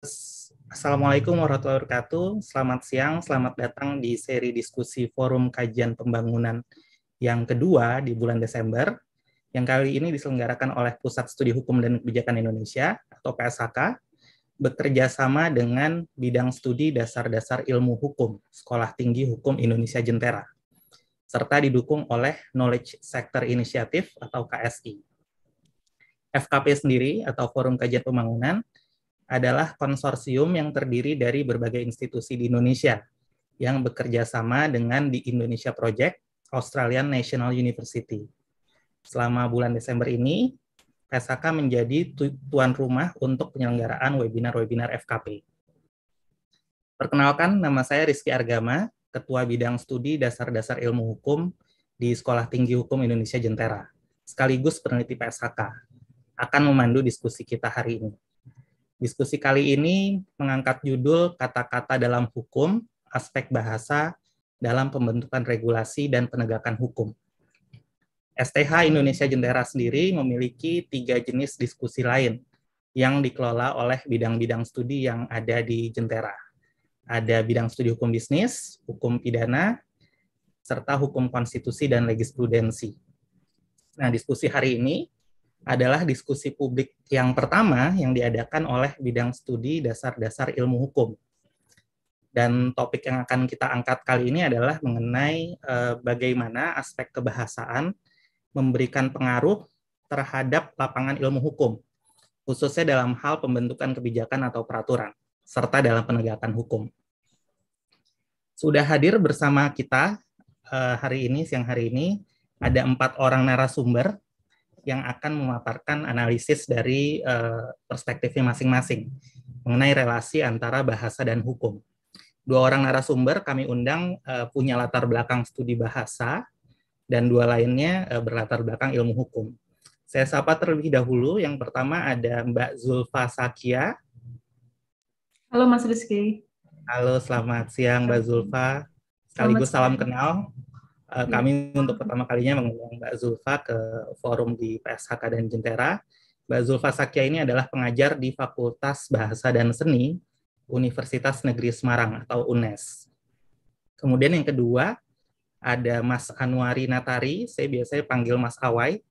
Assalamualaikum warahmatullahi wabarakatuh. Selamat siang, selamat datang di seri diskusi forum kajian pembangunan yang kedua di bulan Desember, yang kali ini diselenggarakan oleh Pusat Studi Hukum dan Kebijakan Indonesia atau PSHK, bekerja sama dengan bidang studi dasar-dasar ilmu hukum Sekolah Tinggi Hukum Indonesia Jentera, serta didukung oleh Knowledge Sector Initiative atau KSI. FKP sendiri atau Forum Kajian Pembangunan adalah konsorsium yang terdiri dari berbagai institusi di Indonesia yang bekerja sama dengan di Indonesia Project Australian National University. Selama bulan Desember ini, PSAK menjadi tuan rumah untuk penyelenggaraan webinar-webinar FKP. Perkenalkan, nama saya Rizky Argama, Ketua Bidang Studi Dasar-Dasar Ilmu Hukum di Sekolah Tinggi Hukum Indonesia Jentera, sekaligus peneliti PSHK, akan memandu diskusi kita hari ini. Diskusi kali ini mengangkat judul kata-kata dalam hukum, aspek bahasa dalam pembentukan regulasi dan penegakan hukum. STH Indonesia Jenderal sendiri memiliki tiga jenis diskusi lain yang dikelola oleh bidang-bidang studi yang ada di Jenderal. Ada bidang studi hukum bisnis, hukum pidana, serta hukum konstitusi dan legisprudensi. Nah, diskusi hari ini adalah diskusi publik yang pertama yang diadakan oleh bidang studi dasar-dasar ilmu hukum. Dan topik yang akan kita angkat kali ini adalah mengenai eh, bagaimana aspek kebahasaan memberikan pengaruh terhadap lapangan ilmu hukum, khususnya dalam hal pembentukan kebijakan atau peraturan, serta dalam penegakan hukum. Sudah hadir bersama kita eh, hari ini, siang hari ini, ada empat orang narasumber yang akan memaparkan analisis dari uh, perspektifnya masing-masing mengenai relasi antara bahasa dan hukum. Dua orang narasumber kami undang eh, punya latar belakang studi bahasa dan dua lainnya eh, berlatar belakang ilmu hukum. Saya sapa terlebih dahulu. Yang pertama ada Mbak Zulfa Sakia. Halo Mas Rizky. Halo, selamat siang Mbak Zulfa. Sekaligus salam kenal uh, kami untuk pertama kalinya mengundang Mbak Zulfa ke forum di PSHK dan Jentera. Mbak Zulfa Sakya ini adalah pengajar di Fakultas Bahasa dan Seni Universitas Negeri Semarang atau UNES. Kemudian yang kedua ada Mas Anwari Natari, saya biasanya panggil Mas Awai.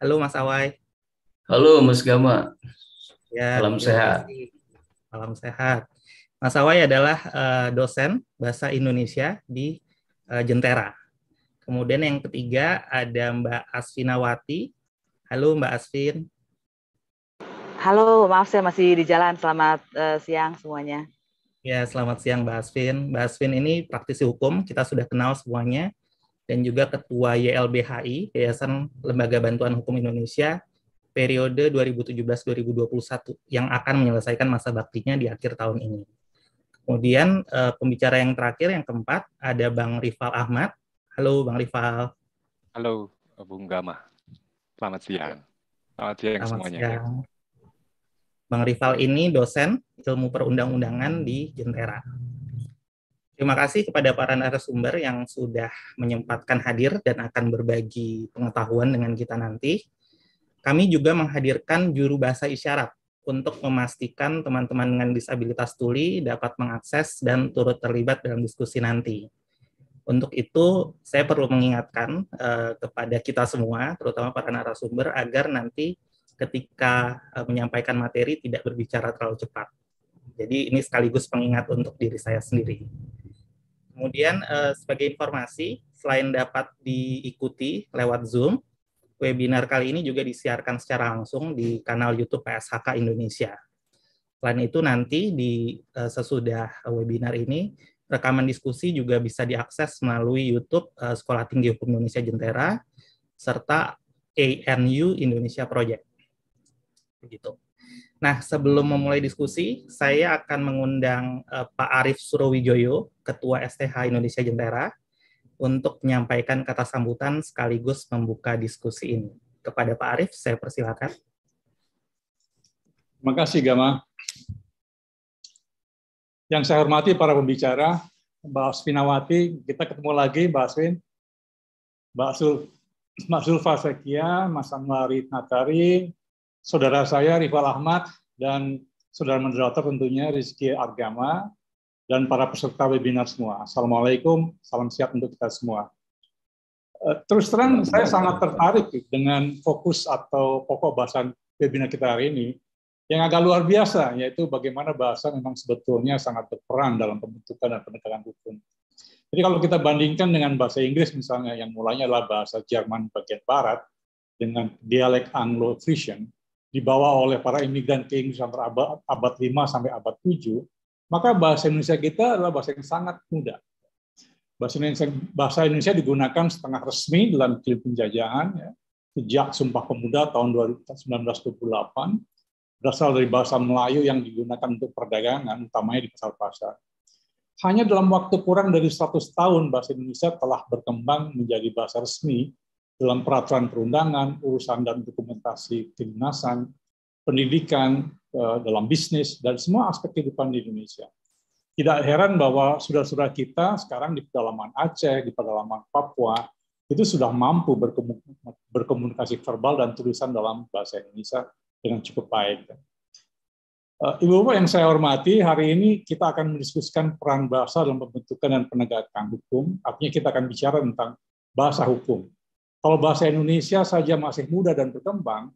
Halo Mas Awai. Halo Mas Gama. Ya, Salam sehat. Salam sehat. Mas Awai adalah uh, dosen bahasa Indonesia di uh, Jentera Kemudian yang ketiga ada Mbak Asfinawati. Halo Mbak Asfin. Halo, maaf saya masih di jalan. Selamat uh, siang semuanya. Ya, selamat siang Mbak Asfin. Mbak Asfin ini praktisi hukum, kita sudah kenal semuanya. Dan juga Ketua YLBHI, Yayasan Lembaga Bantuan Hukum Indonesia, periode 2017-2021, yang akan menyelesaikan masa baktinya di akhir tahun ini. Kemudian eh, pembicara yang terakhir, yang keempat, ada Bang Rival Ahmad. Halo Bang Rival. Halo Bung Gama. Selamat siang. Selamat siang Selamat semuanya. Siang. Bang Rival ini dosen ilmu perundang-undangan di Jentera. Terima kasih kepada para narasumber yang sudah menyempatkan hadir dan akan berbagi pengetahuan dengan kita nanti. Kami juga menghadirkan juru bahasa isyarat untuk memastikan teman-teman dengan disabilitas tuli dapat mengakses dan turut terlibat dalam diskusi nanti. Untuk itu, saya perlu mengingatkan uh, kepada kita semua, terutama para narasumber, agar nanti ketika uh, menyampaikan materi tidak berbicara terlalu cepat. Jadi ini sekaligus pengingat untuk diri saya sendiri. Kemudian uh, sebagai informasi, selain dapat diikuti lewat Zoom, webinar kali ini juga disiarkan secara langsung di kanal YouTube PSHK Indonesia. Selain itu nanti di uh, sesudah webinar ini Rekaman diskusi juga bisa diakses melalui YouTube uh, Sekolah Tinggi Hukum Indonesia Jentera serta ANU Indonesia Project. Begitu. Nah, sebelum memulai diskusi, saya akan mengundang uh, Pak Arif Surowijoyo, Ketua STH Indonesia Jentera, untuk menyampaikan kata sambutan sekaligus membuka diskusi ini. Kepada Pak Arif, saya persilakan. Terima kasih, Gama. Yang saya hormati para pembicara, Mbak Spinawati, kita ketemu lagi Mbak Aswin, Mbak, Sul, Mbak Zulfa Sekia, Mas Amlari Natari, saudara saya Rival Ahmad, dan saudara moderator tentunya Rizky Argama, dan para peserta webinar semua. Assalamualaikum, salam sehat untuk kita semua. Eh, terus terang, saya sangat tertarik dengan fokus atau pokok bahasan webinar kita hari ini, yang agak luar biasa, yaitu bagaimana bahasa memang sebetulnya sangat berperan dalam pembentukan dan penegakan hukum. Jadi kalau kita bandingkan dengan bahasa Inggris misalnya, yang mulanya adalah bahasa Jerman bagian Barat dengan dialek Anglo-Frisian, dibawa oleh para imigran ke Inggris antara abad, abad 5 sampai abad 7, maka bahasa Indonesia kita adalah bahasa yang sangat muda. Bahasa Indonesia, bahasa Indonesia digunakan setengah resmi dalam klip penjajahan, ya, sejak Sumpah Pemuda tahun 1928, berasal dari bahasa Melayu yang digunakan untuk perdagangan, utamanya di pasar-pasar. Hanya dalam waktu kurang dari 100 tahun, bahasa Indonesia telah berkembang menjadi bahasa resmi dalam peraturan perundangan, urusan dan dokumentasi kedinasan, pendidikan, eh, dalam bisnis, dan semua aspek kehidupan di Indonesia. Tidak heran bahwa saudara-saudara kita sekarang di pedalaman Aceh, di pedalaman Papua, itu sudah mampu berkomunikasi verbal dan tulisan dalam bahasa Indonesia dengan cukup baik. Eh, Ibu Ibu yang saya hormati, hari ini kita akan mendiskusikan peran bahasa dalam pembentukan dan penegakan hukum. Artinya kita akan bicara tentang bahasa hukum. Kalau bahasa Indonesia saja masih muda dan berkembang,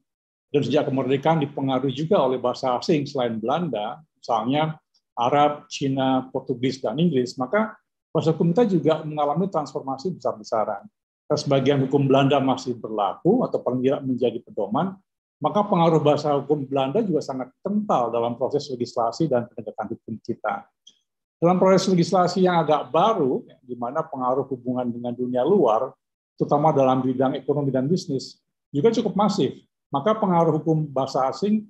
dan sejak kemerdekaan dipengaruhi juga oleh bahasa asing selain Belanda, misalnya Arab, Cina, Portugis, dan Inggris, maka bahasa hukum kita juga mengalami transformasi besar-besaran. Sebagian hukum Belanda masih berlaku atau paling tidak menjadi pedoman, maka pengaruh bahasa hukum Belanda juga sangat kental dalam proses legislasi dan penegakan hukum kita. Dalam proses legislasi yang agak baru, di mana pengaruh hubungan dengan dunia luar, terutama dalam bidang ekonomi dan bisnis, juga cukup masif. Maka pengaruh hukum bahasa asing,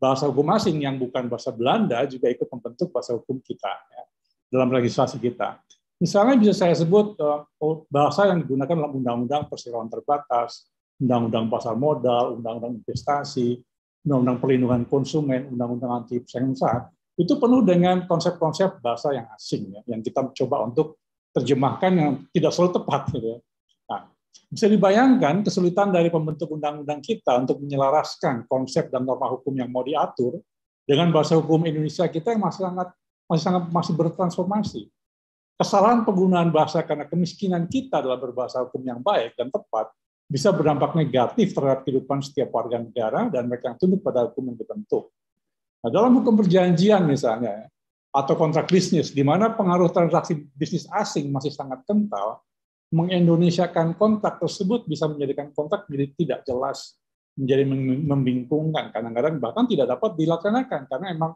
bahasa hukum asing yang bukan bahasa Belanda juga ikut membentuk bahasa hukum kita ya, dalam legislasi kita. Misalnya bisa saya sebut eh, bahasa yang digunakan dalam undang-undang perseroan terbatas, undang-undang pasar modal, undang-undang investasi, undang-undang perlindungan konsumen, undang-undang anti pesaing itu penuh dengan konsep-konsep bahasa yang asing ya, yang kita coba untuk terjemahkan yang tidak selalu tepat. Gitu ya. nah, bisa dibayangkan kesulitan dari pembentuk undang-undang kita untuk menyelaraskan konsep dan norma hukum yang mau diatur dengan bahasa hukum Indonesia kita yang masih sangat masih sangat masih bertransformasi. Kesalahan penggunaan bahasa karena kemiskinan kita dalam berbahasa hukum yang baik dan tepat bisa berdampak negatif terhadap kehidupan setiap warga negara dan mereka yang tunduk pada hukum yang tertentu. Nah, dalam hukum perjanjian misalnya, atau kontrak bisnis, di mana pengaruh transaksi bisnis asing masih sangat kental, mengindonesiakan kontrak tersebut bisa menjadikan kontrak menjadi tidak jelas, menjadi membingungkan, kadang-kadang bahkan tidak dapat dilaksanakan karena emang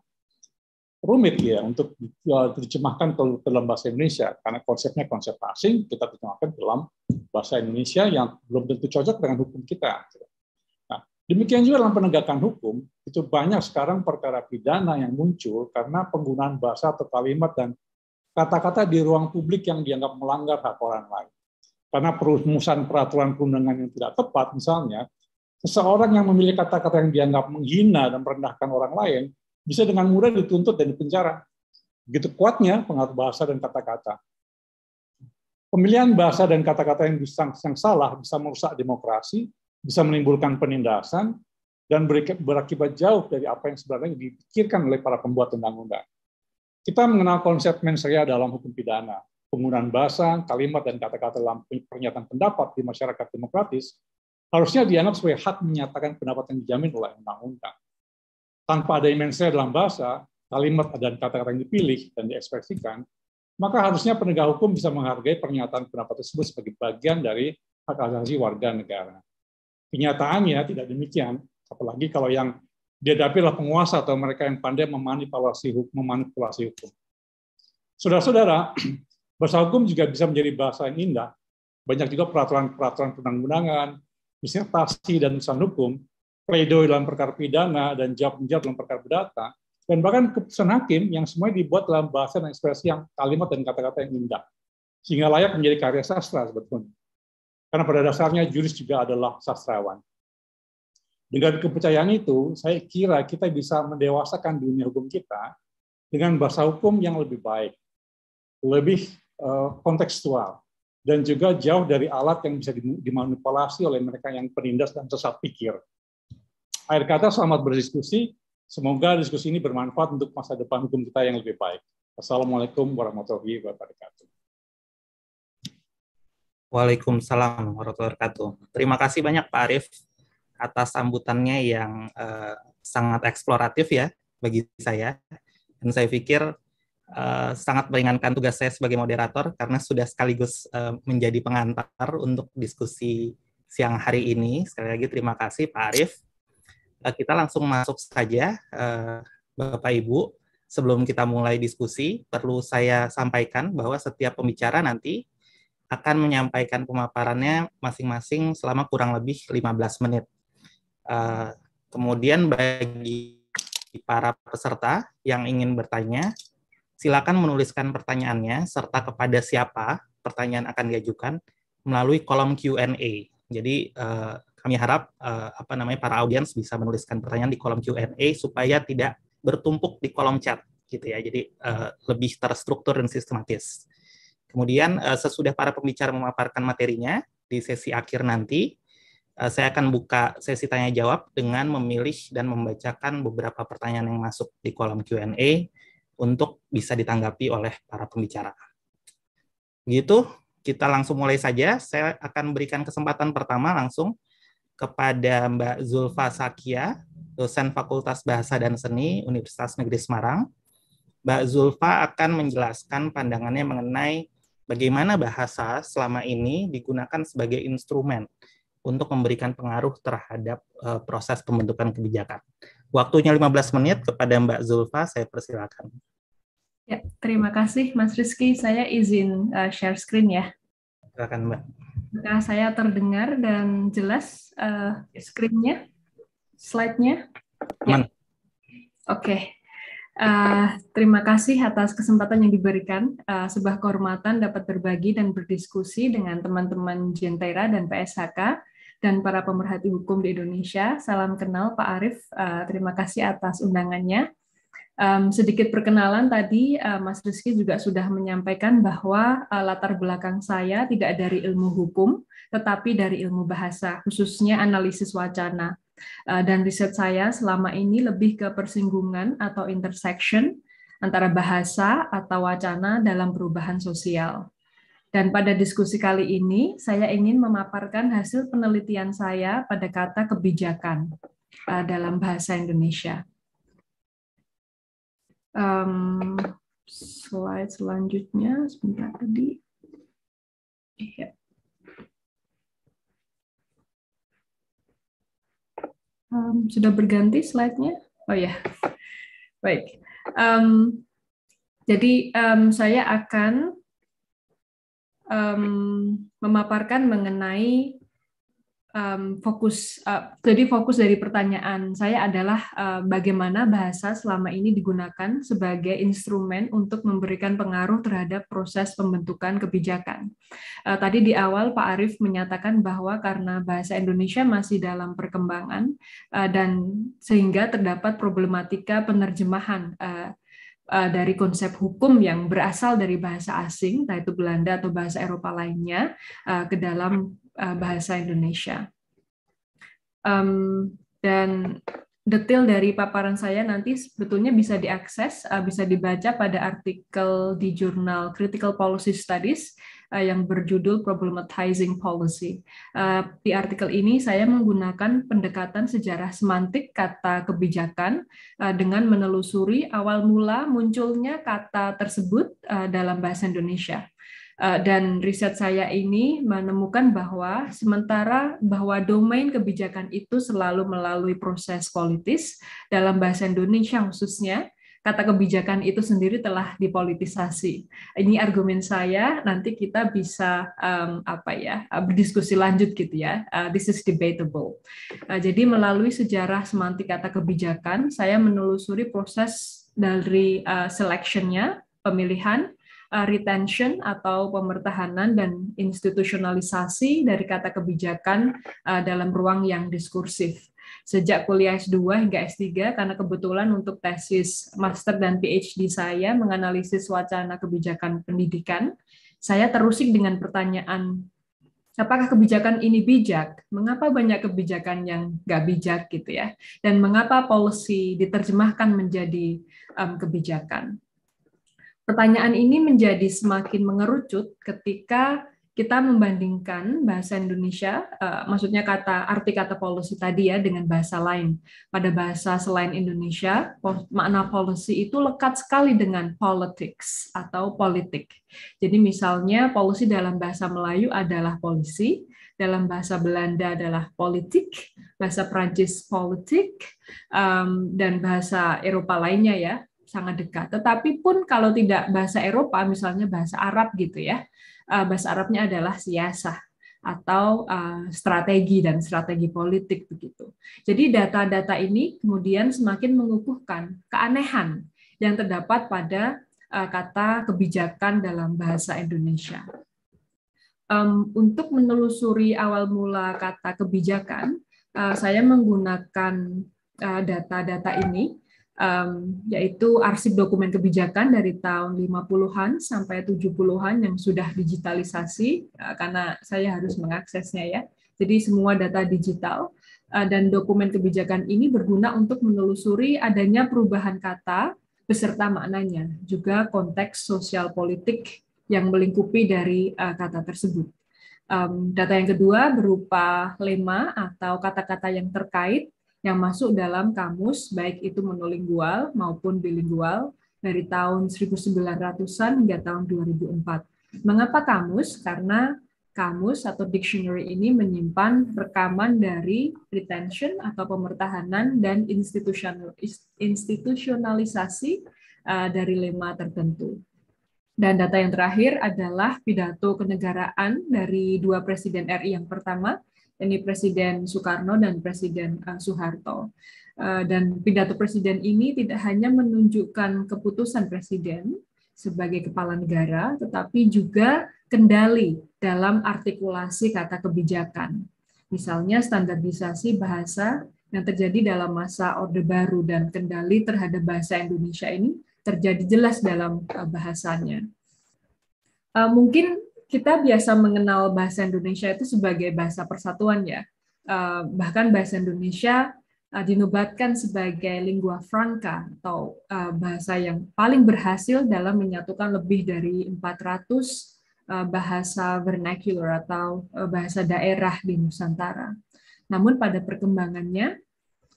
rumit ya untuk diterjemahkan ke dalam bahasa Indonesia karena konsepnya konsep asing kita terjemahkan dalam bahasa Indonesia yang belum tentu cocok dengan hukum kita. Nah, demikian juga dalam penegakan hukum itu banyak sekarang perkara pidana yang muncul karena penggunaan bahasa atau kalimat dan kata-kata di ruang publik yang dianggap melanggar hak orang lain. Karena perumusan peraturan perundangan yang tidak tepat misalnya, seseorang yang memilih kata-kata yang dianggap menghina dan merendahkan orang lain bisa dengan mudah dituntut dan dipenjara. Begitu kuatnya pengaruh bahasa dan kata-kata. Pemilihan bahasa dan kata-kata yang, yang salah bisa merusak demokrasi, bisa menimbulkan penindasan, dan berakibat jauh dari apa yang sebenarnya dipikirkan oleh para pembuat undang-undang. Kita mengenal konsep menseria dalam hukum pidana. Penggunaan bahasa, kalimat, dan kata-kata dalam pernyataan pendapat di masyarakat demokratis harusnya dianggap sebagai hak menyatakan pendapat yang dijamin oleh undang-undang tanpa ada imensia dalam bahasa, kalimat dan kata-kata yang dipilih dan diekspresikan, maka harusnya penegak hukum bisa menghargai pernyataan pendapat tersebut sebagai bagian dari hak asasi warga negara. Kenyataannya tidak demikian, apalagi kalau yang dihadapi adalah penguasa atau mereka yang pandai memanipulasi hukum. Memanipulasi hukum. Saudara-saudara, bahasa hukum juga bisa menjadi bahasa yang indah. Banyak juga peraturan-peraturan perundang-undangan, disertasi, dan urusan hukum pledoi dalam perkara pidana dan jawab menjawab dalam perkara perdata dan bahkan keputusan hakim yang semuanya dibuat dalam bahasa dan ekspresi yang kalimat dan kata-kata yang indah sehingga layak menjadi karya sastra sebetulnya karena pada dasarnya juris juga adalah sastrawan dengan kepercayaan itu saya kira kita bisa mendewasakan dunia hukum kita dengan bahasa hukum yang lebih baik lebih eh, kontekstual dan juga jauh dari alat yang bisa dimanipulasi oleh mereka yang penindas dan sesat pikir Akhir kata, selamat berdiskusi. Semoga diskusi ini bermanfaat untuk masa depan hukum kita yang lebih baik. Assalamualaikum warahmatullahi wabarakatuh. Waalaikumsalam warahmatullahi wabarakatuh. Terima kasih banyak Pak Arief atas sambutannya yang uh, sangat eksploratif ya bagi saya. Dan saya pikir Uh, sangat meringankan tugas saya sebagai moderator karena sudah sekaligus uh, menjadi pengantar untuk diskusi siang hari ini. Sekali lagi terima kasih Pak Arief. Eh, kita langsung masuk saja, eh, Bapak Ibu. Sebelum kita mulai diskusi, perlu saya sampaikan bahwa setiap pembicara nanti akan menyampaikan pemaparannya masing-masing selama kurang lebih 15 menit. Eh, kemudian bagi para peserta yang ingin bertanya, silakan menuliskan pertanyaannya serta kepada siapa pertanyaan akan diajukan melalui kolom Q&A. Jadi kami harap uh, apa namanya para audiens bisa menuliskan pertanyaan di kolom Q&A supaya tidak bertumpuk di kolom chat gitu ya. Jadi uh, lebih terstruktur dan sistematis. Kemudian uh, sesudah para pembicara memaparkan materinya di sesi akhir nanti, uh, saya akan buka sesi tanya jawab dengan memilih dan membacakan beberapa pertanyaan yang masuk di kolom Q&A untuk bisa ditanggapi oleh para pembicara. Gitu, kita langsung mulai saja. Saya akan berikan kesempatan pertama langsung kepada Mbak Zulfa Sakia, dosen Fakultas Bahasa dan Seni Universitas Negeri Semarang. Mbak Zulfa akan menjelaskan pandangannya mengenai bagaimana bahasa selama ini digunakan sebagai instrumen untuk memberikan pengaruh terhadap uh, proses pembentukan kebijakan. Waktunya 15 menit kepada Mbak Zulfa, saya persilakan. Ya, terima kasih Mas Rizky. Saya izin uh, share screen ya. Silakan Mbak. Apakah saya terdengar dan jelas uh, screen-nya, slide-nya? Ya. Oke. Okay. Uh, eh, terima kasih atas kesempatan yang diberikan. Uh, sebuah kehormatan dapat berbagi dan berdiskusi dengan teman-teman Jentera dan PSHK dan para pemerhati hukum di Indonesia. Salam kenal Pak Arief. Uh, terima kasih atas undangannya. Um, sedikit perkenalan tadi uh, Mas Rizky juga sudah menyampaikan bahwa uh, latar belakang saya tidak dari ilmu hukum, tetapi dari ilmu bahasa, khususnya analisis wacana. Uh, dan riset saya selama ini lebih ke persinggungan atau intersection antara bahasa atau wacana dalam perubahan sosial. Dan pada diskusi kali ini, saya ingin memaparkan hasil penelitian saya pada kata kebijakan uh, dalam bahasa Indonesia. Um, slide selanjutnya sebentar tadi. Iya. Um, sudah berganti slide-nya? Oh ya, yeah. baik. Um, jadi um, saya akan um, memaparkan mengenai um, fokus uh, jadi fokus dari pertanyaan saya adalah uh, bagaimana bahasa selama ini digunakan sebagai instrumen untuk memberikan pengaruh terhadap proses pembentukan kebijakan. Uh, tadi di awal Pak Arief menyatakan bahwa karena bahasa Indonesia masih dalam perkembangan uh, dan sehingga terdapat problematika penerjemahan uh, dari konsep hukum yang berasal dari bahasa asing, yaitu Belanda atau bahasa Eropa lainnya, ke dalam Eh, bahasa Indonesia. Um, dan detail dari paparan saya nanti sebetulnya bisa diakses, uh, bisa dibaca pada artikel di jurnal Critical Policy Studies uh, yang berjudul Problematizing Policy. Uh, di artikel ini saya menggunakan pendekatan sejarah semantik kata kebijakan uh, dengan menelusuri awal mula munculnya kata tersebut uh, dalam bahasa Indonesia. Eh, dan riset saya ini menemukan bahwa sementara bahwa domain kebijakan itu selalu melalui proses politis dalam bahasa Indonesia khususnya kata kebijakan itu sendiri telah dipolitisasi. Ini argumen saya. Nanti kita bisa um, apa ya eh, berdiskusi lanjut gitu ya. Uh, this is debatable. Uh, jadi melalui sejarah semantik kata kebijakan, saya menelusuri proses dari uh, selectionnya pemilihan Eh, retention atau pemertahanan dan institusionalisasi dari kata kebijakan eh, dalam ruang yang diskursif sejak kuliah S2 hingga S3 karena kebetulan untuk tesis master dan PhD saya menganalisis wacana kebijakan pendidikan, saya terusik dengan pertanyaan apakah kebijakan ini bijak? Mengapa banyak kebijakan yang gak bijak gitu ya? Dan mengapa policy diterjemahkan menjadi um, kebijakan? Pertanyaan ini menjadi semakin mengerucut ketika kita membandingkan bahasa Indonesia, uh, maksudnya kata arti kata polusi tadi ya dengan bahasa lain. Pada bahasa selain Indonesia, makna polusi itu lekat sekali dengan politics atau politik. Jadi misalnya polusi dalam bahasa Melayu adalah polisi, dalam bahasa Belanda adalah politik, bahasa Prancis politik, um, dan bahasa Eropa lainnya ya sangat dekat. Tetapi pun kalau tidak bahasa Eropa, misalnya bahasa Arab gitu ya, eh, bahasa Arabnya adalah siasah atau eh, strategi dan strategi politik begitu. Jadi data-data ini kemudian semakin mengukuhkan keanehan yang terdapat pada eh, kata kebijakan dalam bahasa Indonesia. untuk menelusuri awal mula kata kebijakan, saya menggunakan data-data ini um, yaitu arsip dokumen kebijakan dari tahun 50-an sampai 70-an yang sudah digitalisasi uh, karena saya harus mengaksesnya ya. Jadi semua data digital eh, dan dokumen kebijakan ini berguna untuk menelusuri adanya perubahan kata beserta maknanya, juga konteks sosial politik yang melingkupi dari eh, kata tersebut. data yang kedua berupa lema atau kata-kata yang terkait yang masuk dalam kamus baik itu monolingual maupun bilingual dari tahun 1900-an hingga tahun 2004. Mengapa kamus? Karena kamus atau dictionary ini menyimpan rekaman dari retention atau pemertahanan dan institusionalisasi eh, dari lema tertentu. Dan data yang terakhir adalah pidato kenegaraan dari dua presiden RI yang pertama, ini Presiden Soekarno dan Presiden eh, Soeharto. Eh, dan pidato Presiden ini tidak hanya menunjukkan keputusan Presiden sebagai kepala negara, tetapi juga kendali dalam artikulasi kata kebijakan. Misalnya standarisasi bahasa yang terjadi dalam masa Orde Baru dan kendali terhadap bahasa Indonesia ini terjadi jelas dalam eh, bahasanya. Mungkin kita biasa mengenal bahasa Indonesia itu sebagai bahasa persatuan ya. Eh, bahkan bahasa Indonesia uh, dinobatkan sebagai lingua franca atau eh, bahasa yang paling berhasil dalam menyatukan lebih dari 400 bahasa vernacular atau bahasa daerah di Nusantara. Namun pada perkembangannya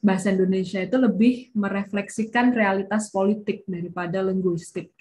bahasa Indonesia itu lebih merefleksikan realitas politik daripada linguistik.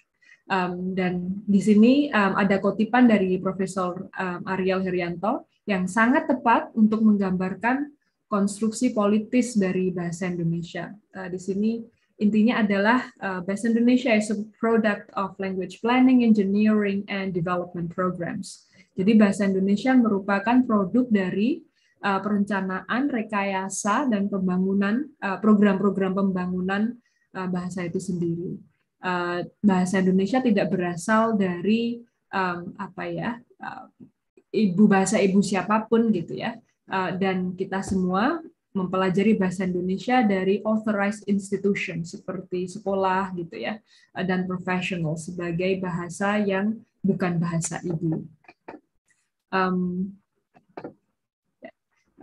Um, dan di sini um, ada kutipan dari Profesor um, Ariel Herianto yang sangat tepat untuk menggambarkan konstruksi politis dari bahasa Indonesia. Uh, di sini intinya adalah uh, bahasa Indonesia is a product of language planning, engineering, and development programs. Jadi bahasa Indonesia merupakan produk dari uh, perencanaan, rekayasa, dan pembangunan program-program pembangunan bahasa itu sendiri. Eh, bahasa Indonesia tidak berasal dari um, apa ya uh, ibu bahasa ibu siapapun gitu ya uh, dan kita semua mempelajari bahasa Indonesia dari authorized institution seperti sekolah gitu ya dan profesional sebagai bahasa yang bukan bahasa ibu. Um,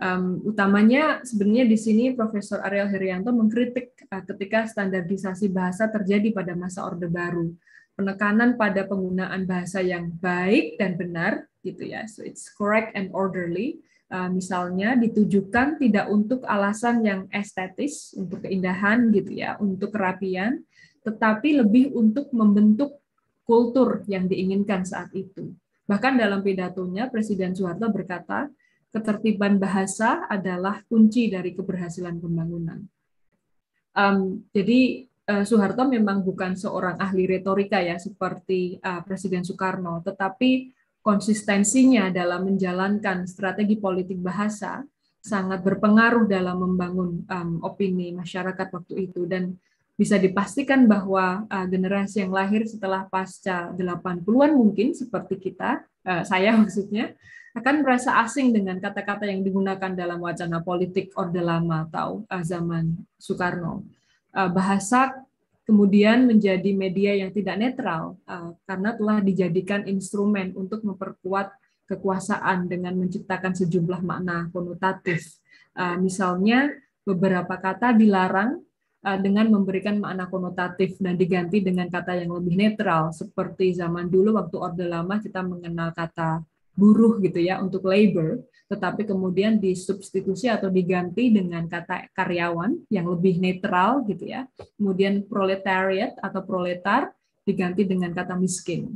um, utamanya sebenarnya di sini Profesor Ariel Herianto mengkritik Ah, ketika standarisasi bahasa terjadi pada masa Orde Baru. Penekanan pada penggunaan bahasa yang baik dan benar, gitu ya. So it's correct and orderly. Uh, misalnya ditujukan tidak untuk alasan yang estetis, untuk keindahan gitu ya, untuk kerapian, tetapi lebih untuk membentuk kultur yang diinginkan saat itu. Bahkan dalam pidatonya Presiden Soeharto berkata, ketertiban bahasa adalah kunci dari keberhasilan pembangunan. Um, jadi uh, Soeharto memang bukan seorang ahli retorika ya seperti uh, Presiden Soekarno, tetapi konsistensinya dalam menjalankan strategi politik bahasa sangat berpengaruh dalam membangun um, opini masyarakat waktu itu dan bisa dipastikan bahwa uh, generasi yang lahir setelah pasca 80-an mungkin seperti kita, uh, saya maksudnya, akan merasa asing dengan kata-kata yang digunakan dalam wacana politik Orde Lama atau eh, zaman Soekarno. Eh, bahasa kemudian menjadi media yang tidak netral eh, karena telah dijadikan instrumen untuk memperkuat kekuasaan dengan menciptakan sejumlah makna konotatif. Misalnya, beberapa kata dilarang dengan memberikan makna konotatif dan diganti dengan kata yang lebih netral seperti zaman dulu waktu Orde Lama kita mengenal kata buruh gitu ya untuk labor, tetapi kemudian disubstitusi atau diganti dengan kata karyawan yang lebih netral gitu ya. Kemudian proletariat atau proletar diganti dengan kata miskin.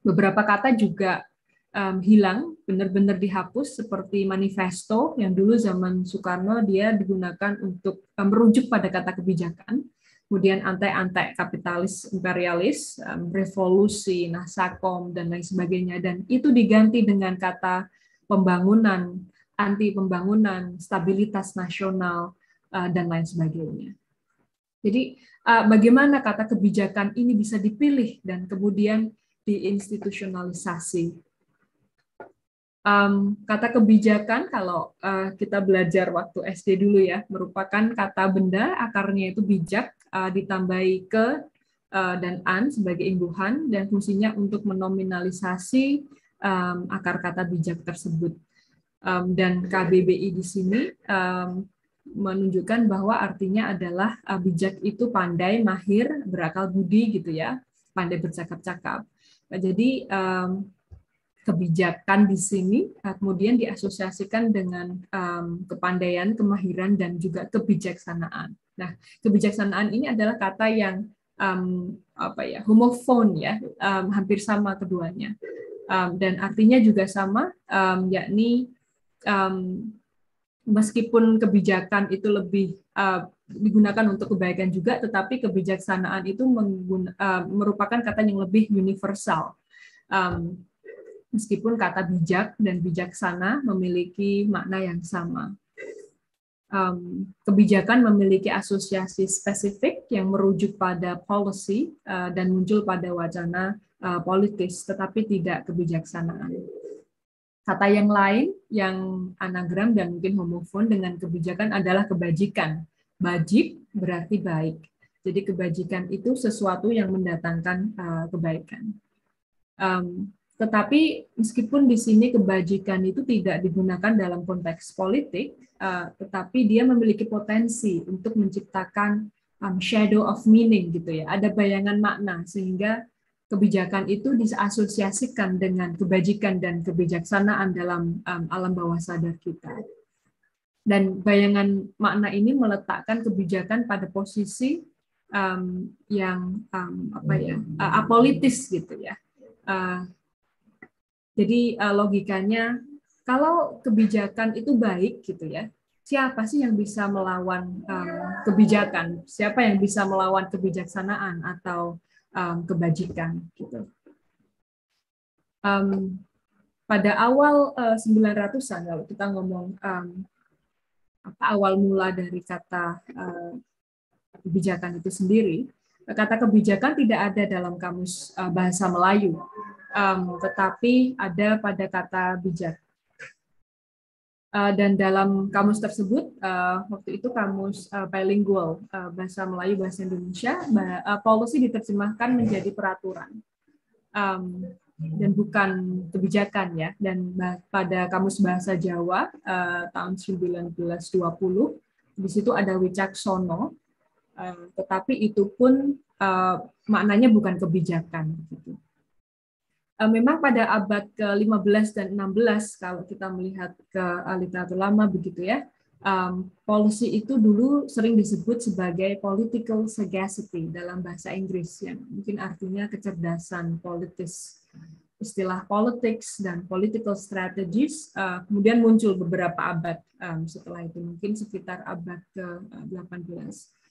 Beberapa kata juga um, hilang, benar-benar dihapus seperti manifesto yang dulu zaman Soekarno dia digunakan untuk merujuk pada kata kebijakan kemudian antek-antek kapitalis imperialis, um, revolusi, nasakom, dan lain sebagainya. Dan itu diganti dengan kata pembangunan, anti pembangunan, stabilitas nasional, uh, dan lain sebagainya. Jadi uh, bagaimana kata kebijakan ini bisa dipilih dan kemudian diinstitusionalisasi um, kata kebijakan kalau uh, kita belajar waktu SD dulu ya merupakan kata benda akarnya itu bijak uh, ditambahi ke uh, dan an sebagai imbuhan dan fungsinya untuk menominalisasi um, akar kata bijak tersebut. Um, dan KBBI di sini um, menunjukkan bahwa artinya adalah uh, bijak itu pandai, mahir, berakal budi gitu ya, pandai bercakap-cakap. Jadi um, kebijakan di sini eh, kemudian diasosiasikan dengan um, kepandaian, kemahiran, dan juga kebijaksanaan. Nah, kebijaksanaan ini adalah kata yang um, apa ya homofon ya, um, hampir sama keduanya, um, dan artinya juga sama, um, yakni um, meskipun kebijakan itu lebih uh, digunakan untuk kebaikan juga, tetapi kebijaksanaan itu uh, merupakan kata yang lebih universal. Um, meskipun kata bijak dan bijaksana memiliki makna yang sama. Um, kebijakan memiliki asosiasi spesifik yang merujuk pada policy uh, dan muncul pada wacana uh, politis, tetapi tidak kebijaksanaan. Kata yang lain yang anagram dan mungkin homofon dengan kebijakan adalah kebajikan. Bajik berarti baik. Jadi kebajikan itu sesuatu yang mendatangkan uh, kebaikan. Um, tetapi meskipun di sini kebajikan itu tidak digunakan dalam konteks politik, uh, tetapi dia memiliki potensi untuk menciptakan um, shadow of meaning gitu ya. Ada bayangan makna sehingga kebijakan itu diasosiasikan dengan kebajikan dan kebijaksanaan dalam um, alam bawah sadar kita. Dan bayangan makna ini meletakkan kebijakan pada posisi um, yang um, apa ya uh, apolitis gitu ya. Uh, jadi eh, logikanya kalau kebijakan itu baik gitu ya, siapa sih yang bisa melawan um, kebijakan? Siapa yang bisa melawan kebijaksanaan atau um, kebajikan gitu? Um, pada awal uh, 900-an kalau kita ngomong um, apa awal mula dari kata uh, kebijakan itu sendiri, kata kebijakan tidak ada dalam kamus uh, bahasa Melayu um, tetapi ada pada kata bijak. Uh, dan dalam kamus tersebut, uh, waktu itu kamus uh, bilingual, uh, bahasa Melayu, bahasa Indonesia, bah, uh, policy diterjemahkan menjadi peraturan. Um, dan bukan kebijakan ya. Dan pada kamus bahasa Jawa uh, tahun 1920 di situ ada wicaksono, uh, tetapi itu pun uh, maknanya bukan kebijakan gitu. Eh, memang pada abad ke-15 dan 16 kalau kita melihat ke eh, literatur lama begitu ya, um, polisi itu dulu sering disebut sebagai political sagacity dalam bahasa Inggris yang mungkin artinya kecerdasan politis. Istilah politics dan political strategies uh, kemudian muncul beberapa abad um, setelah itu, mungkin sekitar abad ke-18.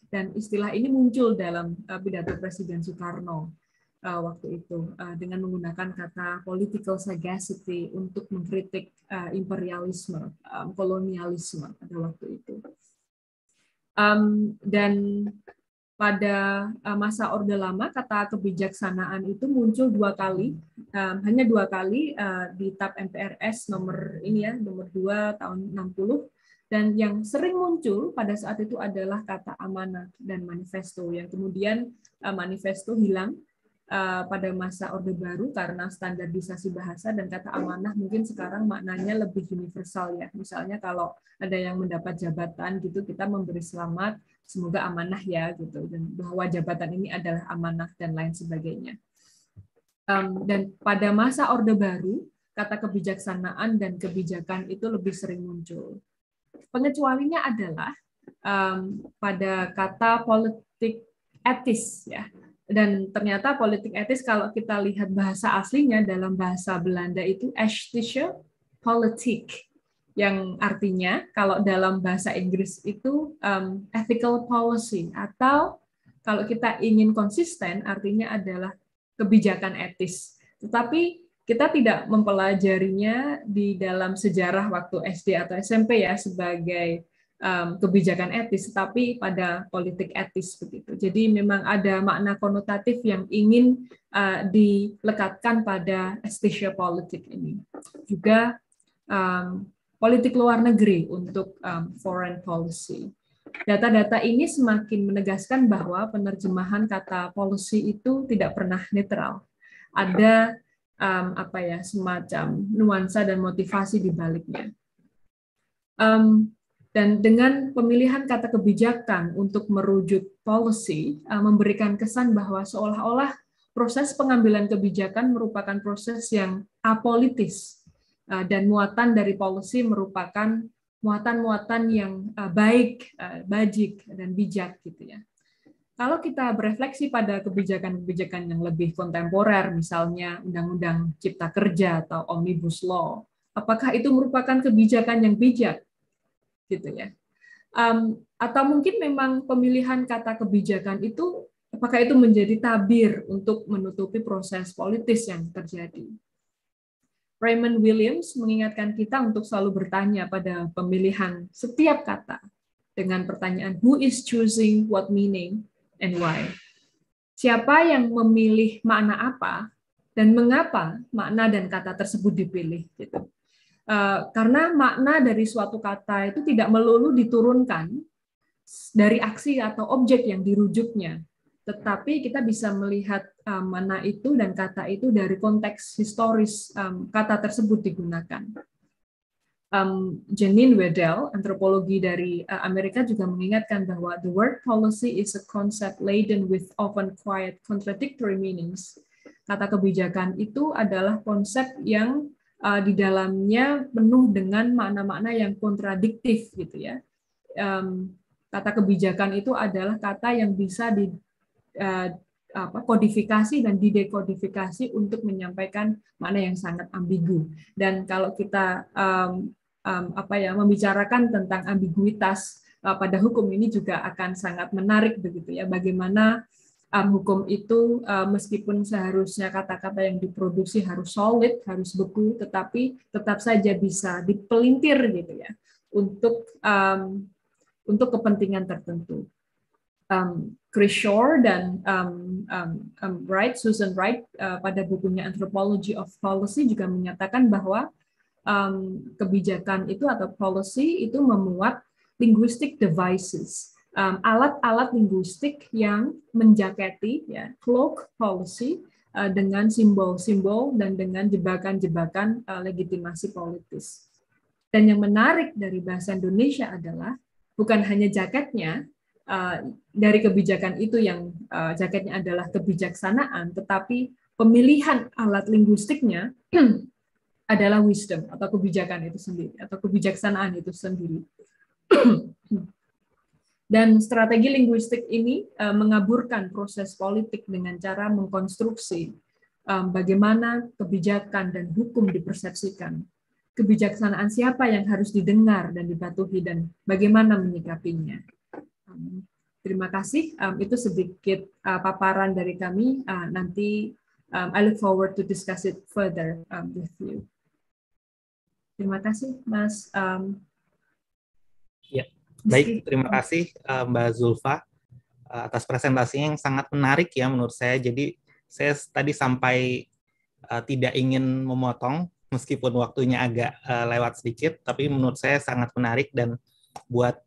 Dan istilah ini muncul dalam pidato Presiden Soekarno uh, waktu itu uh, dengan menggunakan kata political sagacity untuk mengkritik uh, imperialisme, um, kolonialisme pada waktu itu. Um, dan pada uh, masa Orde Lama, kata kebijaksanaan itu muncul dua kali, um, hanya dua kali uh, di TAP MPRS nomor ini ya, nomor 2 tahun 60 dan yang sering muncul pada saat itu adalah kata amanah dan manifesto yang kemudian manifesto hilang Eh, pada masa Orde Baru karena standarisasi bahasa dan kata amanah mungkin sekarang maknanya lebih universal ya. Misalnya kalau ada yang mendapat jabatan gitu kita memberi selamat semoga amanah ya gitu dan bahwa jabatan ini adalah amanah dan lain sebagainya. dan pada masa Orde Baru kata kebijaksanaan dan kebijakan itu lebih sering muncul. Pengecualinya adalah um, pada kata politik etis ya dan ternyata politik etis kalau kita lihat bahasa aslinya dalam bahasa Belanda itu ethische politik yang artinya kalau dalam bahasa Inggris itu um, ethical policy atau kalau kita ingin konsisten artinya adalah kebijakan etis. Tetapi kita tidak mempelajarinya di dalam sejarah waktu SD atau SMP ya sebagai um, kebijakan etis, tetapi pada politik etis begitu. Jadi memang ada makna konotatif yang ingin uh, dilekatkan pada estetika politik ini. Juga um, politik luar negeri untuk um, foreign policy. Data-data ini semakin menegaskan bahwa penerjemahan kata policy itu tidak pernah netral. Ada um, apa ya semacam nuansa dan motivasi di baliknya. Um, dan dengan pemilihan kata kebijakan untuk merujuk policy, eh, memberikan kesan bahwa seolah-olah proses pengambilan kebijakan merupakan proses yang apolitis, eh, dan muatan dari policy merupakan muatan-muatan yang eh, baik, bajik, dan bijak gitu ya. Kalau kita berefleksi pada kebijakan-kebijakan yang lebih kontemporer, misalnya Undang-Undang Cipta Kerja atau Omnibus Law, apakah itu merupakan kebijakan yang bijak? gitu ya. Um, atau mungkin memang pemilihan kata kebijakan itu apakah itu menjadi tabir untuk menutupi proses politis yang terjadi. Raymond Williams mengingatkan kita untuk selalu bertanya pada pemilihan setiap kata dengan pertanyaan who is choosing what meaning and why. Siapa yang memilih makna apa dan mengapa makna dan kata tersebut dipilih gitu. Eh, karena makna dari suatu kata itu tidak melulu diturunkan dari aksi atau objek yang dirujuknya, tetapi kita bisa melihat eh, mana itu dan kata itu dari konteks historis kata tersebut digunakan. Janine Wedel, antropologi dari eh, Amerika juga mengingatkan bahwa the word policy is a concept laden with often quiet contradictory meanings. Kata kebijakan itu adalah konsep yang uh, di dalamnya penuh dengan makna-makna yang kontradiktif gitu ya. Um, kata kebijakan itu adalah kata yang bisa di uh, apa kodifikasi dan didekodifikasi untuk menyampaikan makna yang sangat ambigu. Dan kalau kita um, um, apa ya membicarakan tentang ambiguitas uh, pada hukum ini juga akan sangat menarik begitu ya bagaimana um, hukum itu uh, meskipun seharusnya kata-kata yang diproduksi harus solid, harus beku, tetapi tetap saja bisa dipelintir gitu ya untuk um, untuk kepentingan tertentu. Um, Chris Shore dan um, um, um, Wright, Susan Wright uh, pada bukunya Anthropology of Policy juga menyatakan bahwa um, kebijakan itu atau policy itu memuat linguistic devices Um, alat-alat um, linguistik yang menjaketi ya, cloak policy uh, dengan simbol-simbol dan dengan jebakan-jebakan uh, legitimasi politis. Dan yang menarik dari bahasa Indonesia adalah bukan hanya jaketnya uh, dari kebijakan itu yang uh, jaketnya adalah kebijaksanaan, tetapi pemilihan alat linguistiknya adalah wisdom atau kebijakan itu sendiri atau kebijaksanaan itu sendiri. Dan strategi linguistik ini uh, mengaburkan proses politik dengan cara mengkonstruksi um, bagaimana kebijakan dan hukum dipersepsikan, kebijaksanaan siapa yang harus didengar dan dipatuhi, dan bagaimana menyikapinya. Um, terima kasih. Um, itu sedikit uh, paparan dari kami. Uh, nanti um, I look forward to discuss it further um, with you. Terima kasih, Mas. Um, Baik, terima kasih eh, Mbak Zulfa eh, atas presentasinya yang sangat menarik ya menurut saya. Jadi saya tadi sampai eh, tidak ingin memotong meskipun waktunya agak lewat sedikit, tapi menurut saya sangat menarik dan buat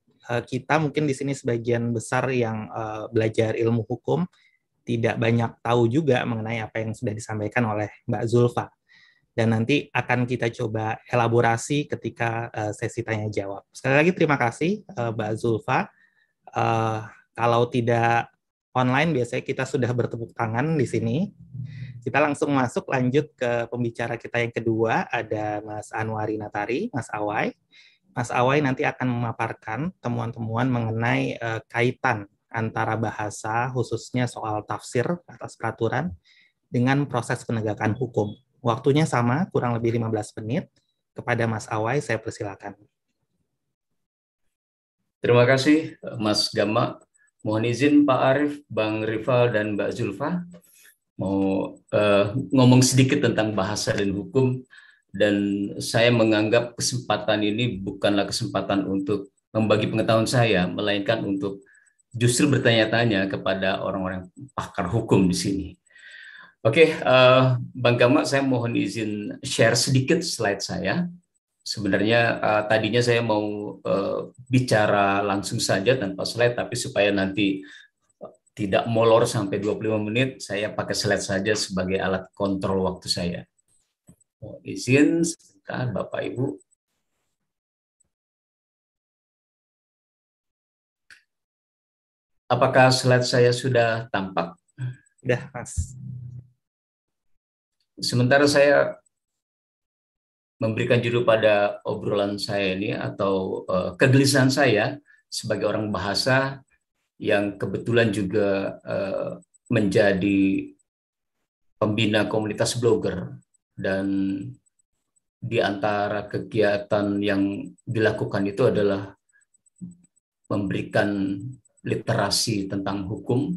kita mungkin di sini sebagian besar yang belajar ilmu hukum tidak banyak tahu juga mengenai apa yang sudah disampaikan oleh Mbak Zulfa dan nanti akan kita coba elaborasi ketika eh, sesi tanya jawab. Sekali lagi terima kasih eh, Mbak Zulfa. Eh, kalau tidak online biasanya kita sudah bertepuk tangan di sini. Kita langsung masuk lanjut ke pembicara kita yang kedua ada Mas Anwari Natari, Mas Awai. Mas Awai nanti akan memaparkan temuan-temuan mengenai uh, kaitan antara bahasa khususnya soal tafsir atas peraturan dengan proses penegakan hukum. Waktunya sama, kurang lebih 15 menit. Kepada Mas Awai, saya persilakan. Terima kasih, Mas Gama. Mohon izin Pak Arif, Bang Rival, dan Mbak Zulfa mau uh, ngomong sedikit tentang bahasa dan hukum. Dan saya menganggap kesempatan ini bukanlah kesempatan untuk membagi pengetahuan saya, melainkan untuk justru bertanya-tanya kepada orang-orang pakar hukum di sini. Oke, okay, uh, eh, Bang Gama, saya mohon izin share sedikit slide saya. Sebenarnya uh, tadinya saya mau uh, bicara langsung saja tanpa slide, tapi supaya nanti tidak molor sampai 25 menit, saya pakai slide saja sebagai alat kontrol waktu saya. Mohon izin sebentar, Bapak Ibu. Apakah slide saya sudah tampak? Sudah, Mas sementara saya memberikan judul pada obrolan saya ini atau uh, kegelisahan saya sebagai orang bahasa yang kebetulan juga uh, menjadi pembina komunitas blogger dan di antara kegiatan yang dilakukan itu adalah memberikan literasi tentang hukum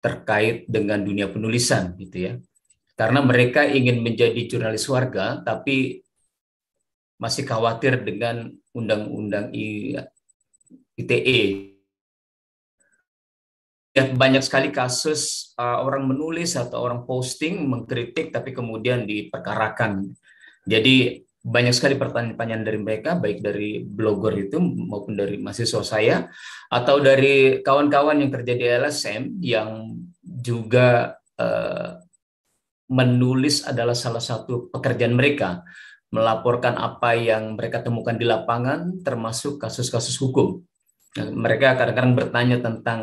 terkait dengan dunia penulisan gitu ya karena mereka ingin menjadi jurnalis warga, tapi masih khawatir dengan undang-undang ITE. Ya, banyak sekali kasus uh, orang menulis atau orang posting mengkritik tapi kemudian diperkarakan. Jadi banyak sekali pertanyaan-pertanyaan dari mereka, baik dari blogger itu maupun dari mahasiswa saya, atau dari kawan-kawan yang terjadi di LSM yang juga uh, menulis adalah salah satu pekerjaan mereka, melaporkan apa yang mereka temukan di lapangan, termasuk kasus-kasus hukum. Nah, mereka kadang-kadang bertanya tentang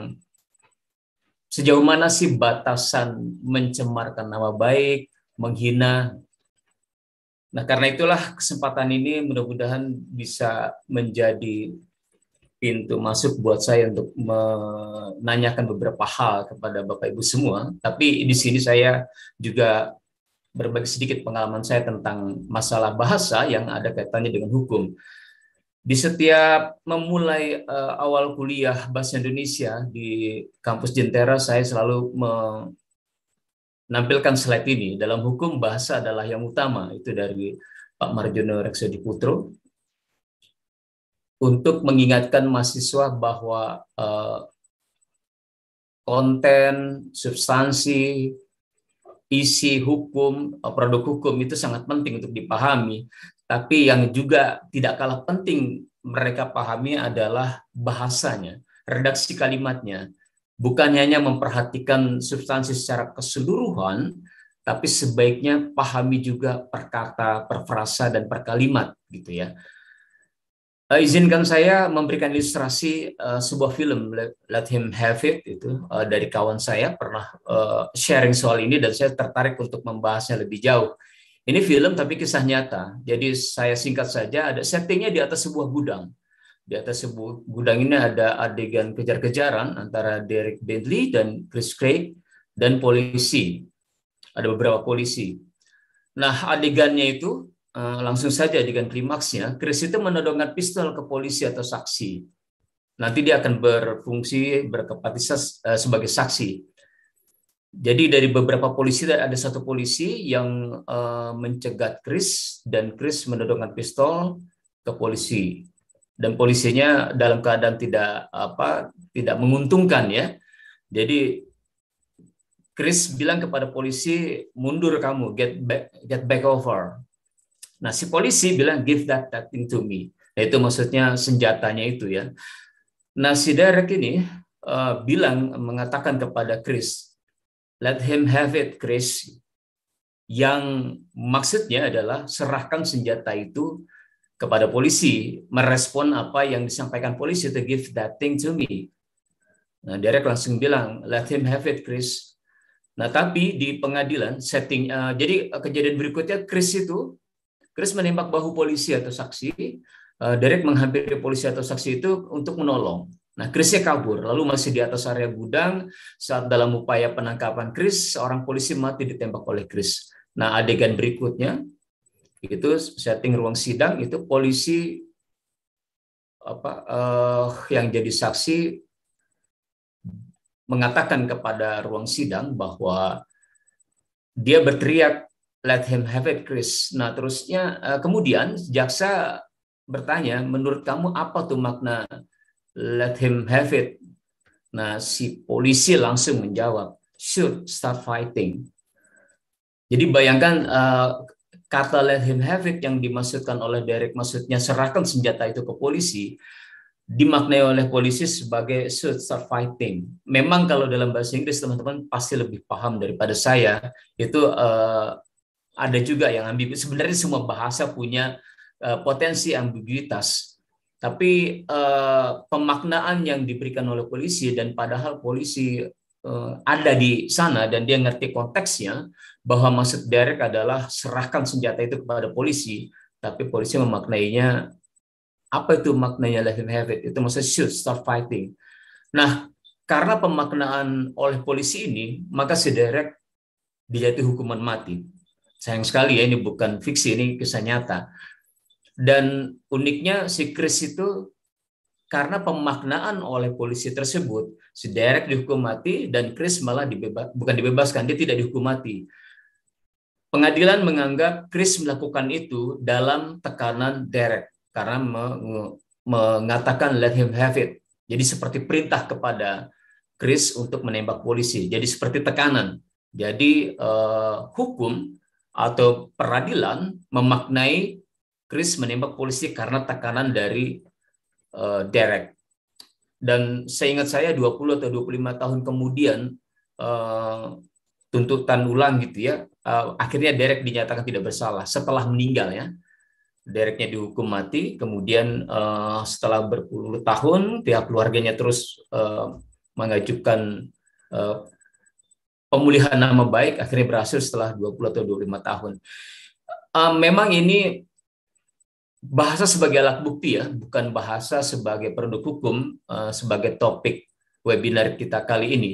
sejauh mana sih batasan mencemarkan nama baik, menghina. Nah, karena itulah kesempatan ini mudah-mudahan bisa menjadi pintu masuk buat saya untuk menanyakan beberapa hal kepada Bapak Ibu semua. Tapi di sini saya juga berbagi sedikit pengalaman saya tentang masalah bahasa yang ada kaitannya dengan hukum. Di setiap memulai uh, awal kuliah bahasa Indonesia di kampus Jentera, saya selalu menampilkan slide ini. Dalam hukum, bahasa adalah yang utama. Itu dari Pak Marjono Reksodiputro. Diputro, untuk mengingatkan mahasiswa bahwa uh, konten, substansi, isi hukum, eh, produk hukum itu sangat penting untuk dipahami. Tapi yang juga tidak kalah penting mereka pahami adalah bahasanya, redaksi kalimatnya. Bukan hanya memperhatikan substansi secara keseluruhan, tapi sebaiknya pahami juga perkata, perfrasa, dan perkalimat, gitu ya. Uh, izinkan saya memberikan ilustrasi uh, sebuah film Let, Let Him Have It itu uh, dari kawan saya pernah uh, sharing soal ini dan saya tertarik untuk membahasnya lebih jauh. Ini film tapi kisah nyata. Jadi saya singkat saja ada settingnya di atas sebuah gudang. Di atas sebuah gudang ini ada adegan kejar-kejaran antara Derek Bentley dan Chris Craig dan polisi. Ada beberapa polisi. Nah, adegannya itu Eh, langsung saja dengan klimaksnya, Chris itu menodongkan pistol ke polisi atau saksi. Nanti dia akan berfungsi berkapasitas eh, sebagai saksi. Jadi dari beberapa polisi ada satu polisi yang eh, mencegat Chris dan Chris menodongkan pistol ke polisi dan polisinya dalam keadaan tidak apa tidak menguntungkan ya. Jadi Chris bilang kepada polisi mundur kamu get back get back over Nah, si polisi bilang give that that thing to me. Nah, itu maksudnya senjatanya itu ya. Nah, si Derek ini uh, bilang mengatakan kepada Chris, let him have it, Chris. Yang maksudnya adalah serahkan senjata itu kepada polisi, merespon apa yang disampaikan polisi to give that thing to me. Nah, Derek langsung bilang, let him have it, Chris. Nah, tapi di pengadilan setting, uh, jadi eh, kejadian berikutnya Chris itu Chris menembak bahu polisi atau saksi. Eh, Derek menghampiri polisi atau saksi itu untuk menolong. Nah, Chrisnya kabur, lalu masih di atas area gudang saat dalam upaya penangkapan Chris, seorang polisi mati ditembak oleh Chris. Nah, adegan berikutnya itu setting ruang sidang itu polisi apa eh, yang jadi saksi mengatakan kepada ruang sidang bahwa dia berteriak let him have it, Chris. Nah, terusnya eh, kemudian jaksa bertanya, menurut kamu apa tuh makna let him have it? Nah, si polisi langsung menjawab, should start fighting. Jadi bayangkan uh, kata let him have it yang dimaksudkan oleh Derek, maksudnya serahkan senjata itu ke polisi, dimaknai oleh polisi sebagai should start fighting. Memang kalau dalam bahasa Inggris teman-teman pasti lebih paham daripada saya, itu uh, ada juga yang ambigu. Sebenarnya semua bahasa punya eh, potensi ambiguitas, tapi eh, pemaknaan yang diberikan oleh polisi dan padahal polisi eh, ada di sana dan dia ngerti konteksnya bahwa maksud derek adalah serahkan senjata itu kepada polisi, tapi polisi memaknainya apa itu maknanya let him have it? Itu maksudnya shoot, stop fighting. Nah, karena pemaknaan oleh polisi ini, maka si derek dijatuhi hukuman mati sayang sekali ya ini bukan fiksi ini kisah nyata dan uniknya si Chris itu karena pemaknaan oleh polisi tersebut si Derek dihukum mati dan Chris malah dibebas bukan dibebaskan dia tidak dihukum mati Pengadilan menganggap Chris melakukan itu dalam tekanan Derek karena meng mengatakan let him have it. Jadi seperti perintah kepada Chris untuk menembak polisi. Jadi seperti tekanan. Jadi eh, hukum atau peradilan memaknai Chris menembak polisi karena tekanan dari uh, Derek. Dan seingat saya 20 atau 25 tahun kemudian uh, tuntutan ulang gitu ya, uh, akhirnya Derek dinyatakan tidak bersalah setelah meninggal ya. Dereknya dihukum mati, kemudian uh, setelah berpuluh tahun pihak keluarganya terus uh, mengajukan uh, pemulihan nama baik akhirnya berhasil setelah 20 atau 25 tahun. Um, memang ini bahasa sebagai alat bukti ya, bukan bahasa sebagai produk hukum uh, sebagai topik webinar kita kali ini.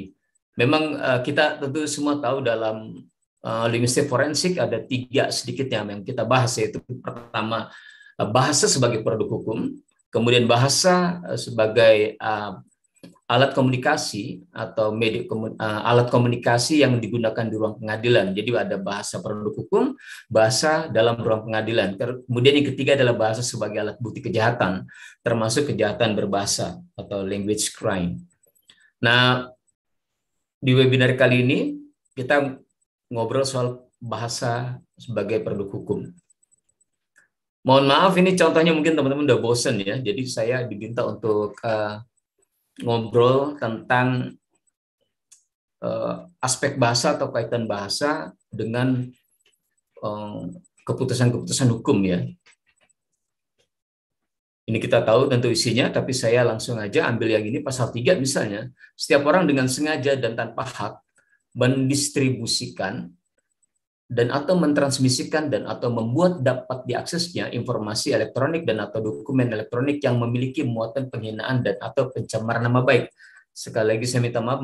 Memang uh, kita tentu semua tahu dalam uh, linguistik forensik ada tiga sedikitnya yang kita bahas yaitu pertama bahasa sebagai produk hukum, kemudian bahasa sebagai uh, alat komunikasi atau media eh, alat komunikasi yang digunakan di ruang pengadilan. Jadi ada bahasa produk hukum, bahasa dalam ruang pengadilan. Kemudian yang ketiga adalah bahasa sebagai alat bukti kejahatan, termasuk kejahatan berbahasa atau language crime. Nah, di webinar kali ini kita ngobrol soal bahasa sebagai produk hukum. Mohon maaf ini contohnya mungkin teman-teman udah bosen ya. Jadi saya diminta untuk uh, ngobrol tentang uh, aspek bahasa atau kaitan bahasa dengan eh, keputusan-keputusan uh, hukum ya. Ini kita tahu tentu isinya, tapi saya langsung aja ambil yang ini pasal 3 misalnya. Setiap orang dengan sengaja dan tanpa hak mendistribusikan dan atau mentransmisikan dan atau membuat dapat diaksesnya informasi elektronik dan atau dokumen elektronik yang memiliki muatan penghinaan dan atau pencemaran nama baik. Sekali lagi saya minta maaf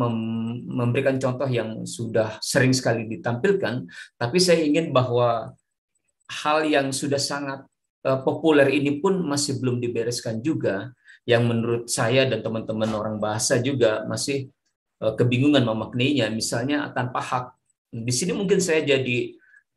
memberikan contoh yang sudah sering sekali ditampilkan, tapi saya ingin bahwa hal yang sudah sangat e, populer ini pun masih belum dibereskan juga yang menurut saya dan teman-teman orang bahasa juga masih e, kebingungan memaknainya misalnya tanpa hak di sini mungkin saya jadi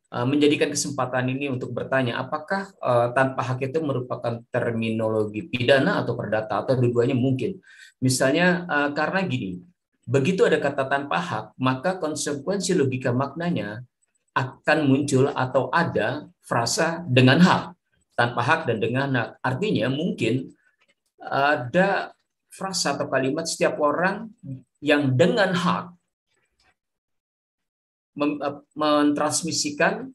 eh, menjadikan kesempatan ini untuk bertanya apakah eh, tanpa hak itu merupakan terminologi pidana atau perdata atau dua-duanya mungkin. Misalnya eh, karena gini, begitu ada kata tanpa hak, maka konsekuensi logika maknanya akan muncul atau ada frasa dengan hak, tanpa hak dan dengan hak. Artinya mungkin ada frasa atau kalimat setiap orang yang dengan hak mentransmisikan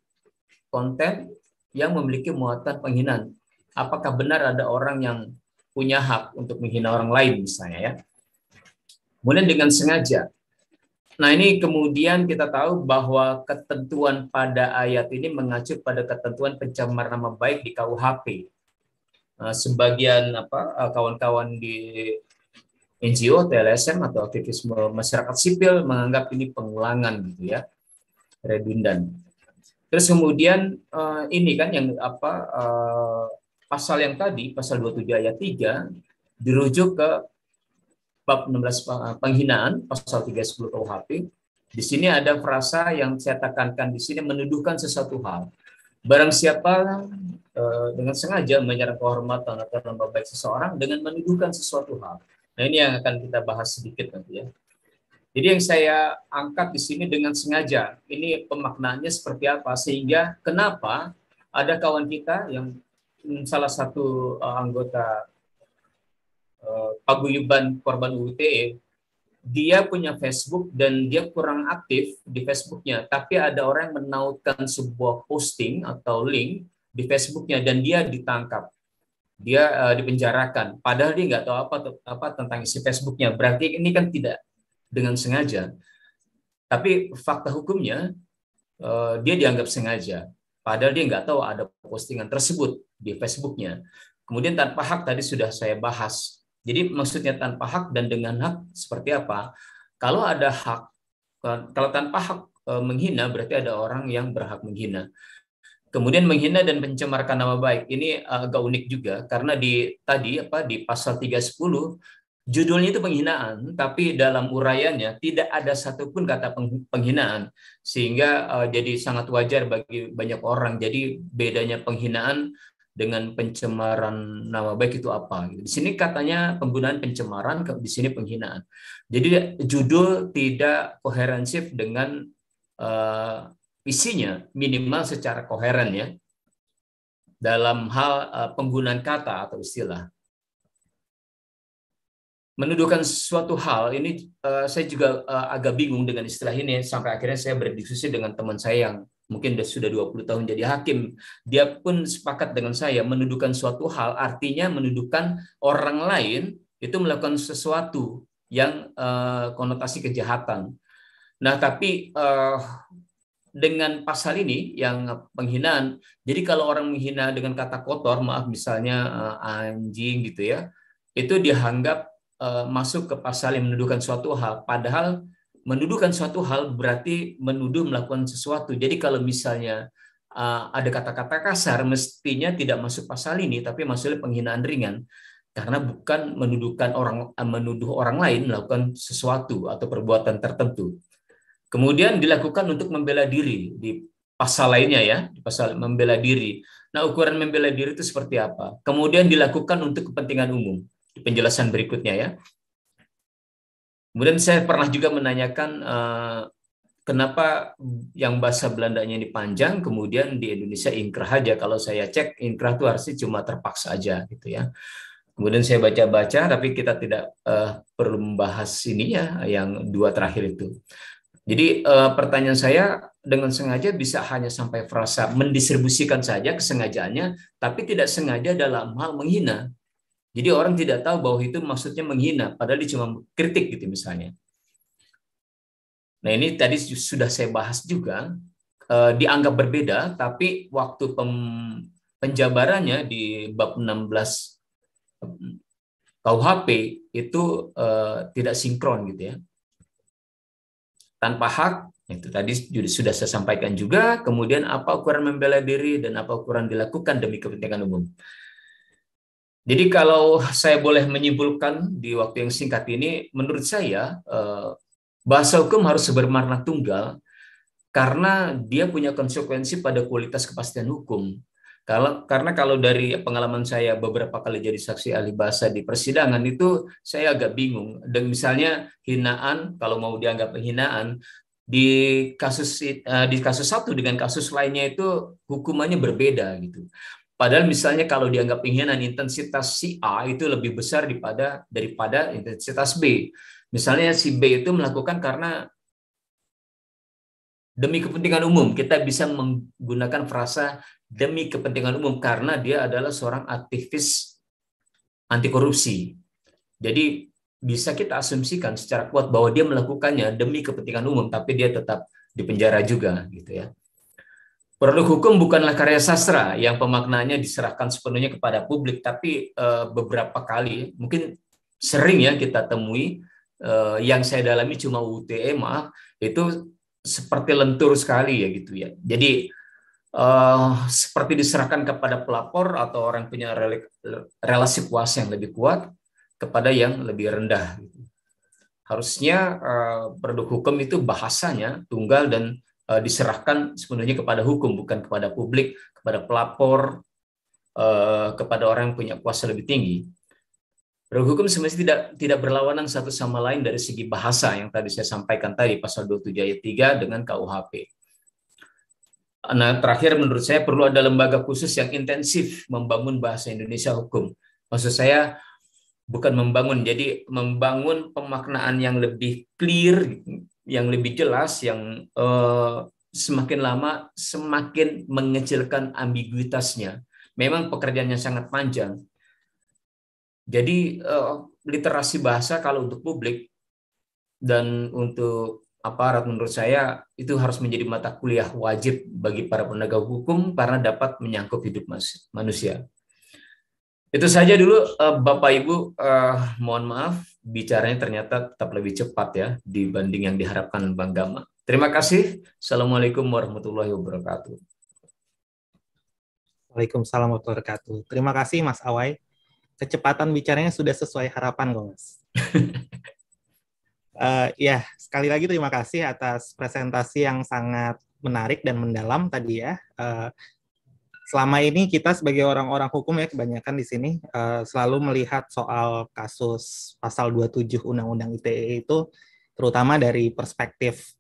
konten yang memiliki muatan penghinaan. Apakah benar ada orang yang punya hak untuk menghina orang lain misalnya ya. Kemudian dengan sengaja. Nah ini kemudian kita tahu bahwa ketentuan pada ayat ini mengacu pada ketentuan pencemar nama baik di KUHP. Nah, sebagian apa eh, kawan-kawan di NGO, TLSM atau aktivisme masyarakat sipil menganggap ini pengulangan gitu ya redundan. Terus kemudian uh, ini kan yang apa uh, pasal yang tadi pasal 27 ayat 3 dirujuk ke bab 16 eh, penghinaan pasal 310 KUHP. Di sini ada frasa yang saya tekankan di sini menuduhkan sesuatu hal. Barang siapa dengan sengaja menyerang kehormatan atau nama baik seseorang dengan menuduhkan sesuatu hal. Nah, ini yang akan kita bahas sedikit nanti ya. Jadi yang saya angkat di sini dengan sengaja, ini pemaknaannya seperti apa, sehingga kenapa ada kawan kita yang hmm, salah satu eh, anggota eh, paguyuban korban UTE dia punya Facebook dan dia kurang aktif di Facebooknya, tapi ada orang yang menautkan sebuah posting atau link di Facebooknya dan dia ditangkap dia uh, dipenjarakan padahal dia nggak tahu apa apa tentang isi Facebooknya berarti ini kan tidak dengan sengaja. Tapi fakta hukumnya eh, dia dianggap sengaja, padahal dia nggak tahu ada postingan tersebut di Facebooknya. Kemudian tanpa hak tadi sudah saya bahas. Jadi maksudnya tanpa hak dan dengan hak seperti apa? Kalau ada hak, eh, kalau tanpa hak eh, menghina berarti ada orang yang berhak menghina. Kemudian menghina dan mencemarkan nama baik ini agak unik juga karena di tadi apa di pasal 310 Judulnya itu penghinaan, tapi dalam uraiannya tidak ada satupun kata penghinaan, sehingga uh, jadi sangat wajar bagi banyak orang. Jadi bedanya penghinaan dengan pencemaran nama baik itu apa? Gitu. Di sini katanya penggunaan pencemaran, di sini penghinaan. Jadi judul tidak koherensif dengan uh, isinya, minimal secara koheren ya dalam hal uh, penggunaan kata atau istilah menuduhkan suatu hal ini eh, saya juga eh, agak bingung dengan istilah ini sampai akhirnya saya berdiskusi dengan teman saya yang mungkin sudah 20 tahun jadi hakim dia pun sepakat dengan saya menuduhkan suatu hal artinya menuduhkan orang lain itu melakukan sesuatu yang eh, konotasi kejahatan nah tapi dengan pasal ini yang penghinaan jadi kalau orang menghina dengan kata kotor maaf misalnya anjing gitu ya itu dianggap Eh, masuk ke pasal yang mendudukan suatu hal padahal mendudukan suatu hal berarti menuduh melakukan sesuatu jadi kalau misalnya eh, ada kata-kata kasar mestinya tidak masuk pasal ini tapi masuknya penghinaan ringan karena bukan menuduhkan orang eh, menuduh orang lain melakukan sesuatu atau perbuatan tertentu kemudian dilakukan untuk membela diri di pasal lainnya ya di pasal membela diri nah ukuran membela diri itu seperti apa kemudian dilakukan untuk kepentingan umum di penjelasan berikutnya ya. Kemudian saya pernah juga menanyakan eh, kenapa yang bahasa Belandanya ini panjang, kemudian di Indonesia inkrah aja. Kalau saya cek inkrah itu harusnya cuma terpaksa aja gitu ya. Kemudian saya baca-baca, tapi kita tidak uh, perlu membahas ini ya, yang dua terakhir itu. Jadi uh, pertanyaan saya dengan sengaja bisa hanya sampai frasa mendistribusikan saja kesengajaannya, tapi tidak sengaja dalam hal menghina. Jadi orang tidak tahu bahwa itu maksudnya menghina, padahal dia cuma kritik gitu misalnya. Nah ini tadi sudah saya bahas juga, eh, dianggap berbeda, tapi waktu penjabarannya di bab 16 KUHP itu eh, tidak sinkron gitu ya. Tanpa hak, itu tadi sudah saya sampaikan juga, kemudian apa ukuran membela diri dan apa ukuran dilakukan demi kepentingan umum. Jadi kalau saya boleh menyimpulkan di waktu yang singkat ini, menurut saya eh, bahasa hukum harus bermakna tunggal karena dia punya konsekuensi pada kualitas kepastian hukum. Kalau karena kalau dari pengalaman saya beberapa kali jadi saksi ahli bahasa di persidangan itu saya agak bingung. Dan misalnya hinaan kalau mau dianggap hinaan di kasus eh, di kasus satu dengan kasus lainnya itu hukumannya berbeda gitu. Padahal misalnya kalau dianggap pengkhianatan intensitas si A itu lebih besar daripada daripada intensitas B. Misalnya si B itu melakukan karena demi kepentingan umum. Kita bisa menggunakan frasa demi kepentingan umum karena dia adalah seorang aktivis anti korupsi. Jadi bisa kita asumsikan secara kuat bahwa dia melakukannya demi kepentingan umum tapi dia tetap dipenjara juga gitu ya. Produk hukum bukanlah karya sastra yang pemaknanya diserahkan sepenuhnya kepada publik, tapi eh, beberapa kali, mungkin sering ya kita temui, eh, yang saya dalami cuma UTE, maaf, itu seperti lentur sekali ya gitu ya. Jadi eh, seperti diserahkan kepada pelapor atau orang punya relasi kuasa yang lebih kuat kepada yang lebih rendah. Gitu. Harusnya produk hukum itu bahasanya tunggal dan Eh, diserahkan sepenuhnya kepada hukum, bukan kepada publik, kepada pelapor, eh, kepada orang yang punya kuasa lebih tinggi. Produk hukum semestinya tidak tidak berlawanan satu sama lain dari segi bahasa yang tadi saya sampaikan tadi pasal 27 ayat 3 dengan KUHP. Nah, terakhir menurut saya perlu ada lembaga khusus yang intensif membangun bahasa Indonesia hukum. Maksud saya bukan membangun, jadi membangun pemaknaan yang lebih clear yang lebih jelas yang uh, semakin lama semakin mengecilkan ambiguitasnya. Memang pekerjaannya sangat panjang. Jadi uh, literasi bahasa kalau untuk publik dan untuk aparat menurut saya itu harus menjadi mata kuliah wajib bagi para penegak hukum karena dapat menyangkut hidup manusia. Itu saja dulu eh, Bapak Ibu, uh, mohon maaf bicaranya ternyata tetap lebih cepat ya dibanding yang diharapkan Bang Gama. Terima kasih. Assalamualaikum warahmatullahi wabarakatuh. Waalaikumsalam warahmatullahi wabarakatuh. Terima kasih Mas Awai. Kecepatan bicaranya sudah sesuai harapan kok Mas. uh, ya, sekali lagi terima kasih atas presentasi yang sangat menarik dan mendalam tadi ya. Uh, selama ini kita sebagai orang-orang hukum ya kebanyakan di sini uh, selalu melihat soal kasus pasal 27 Undang-Undang ITE itu terutama dari perspektif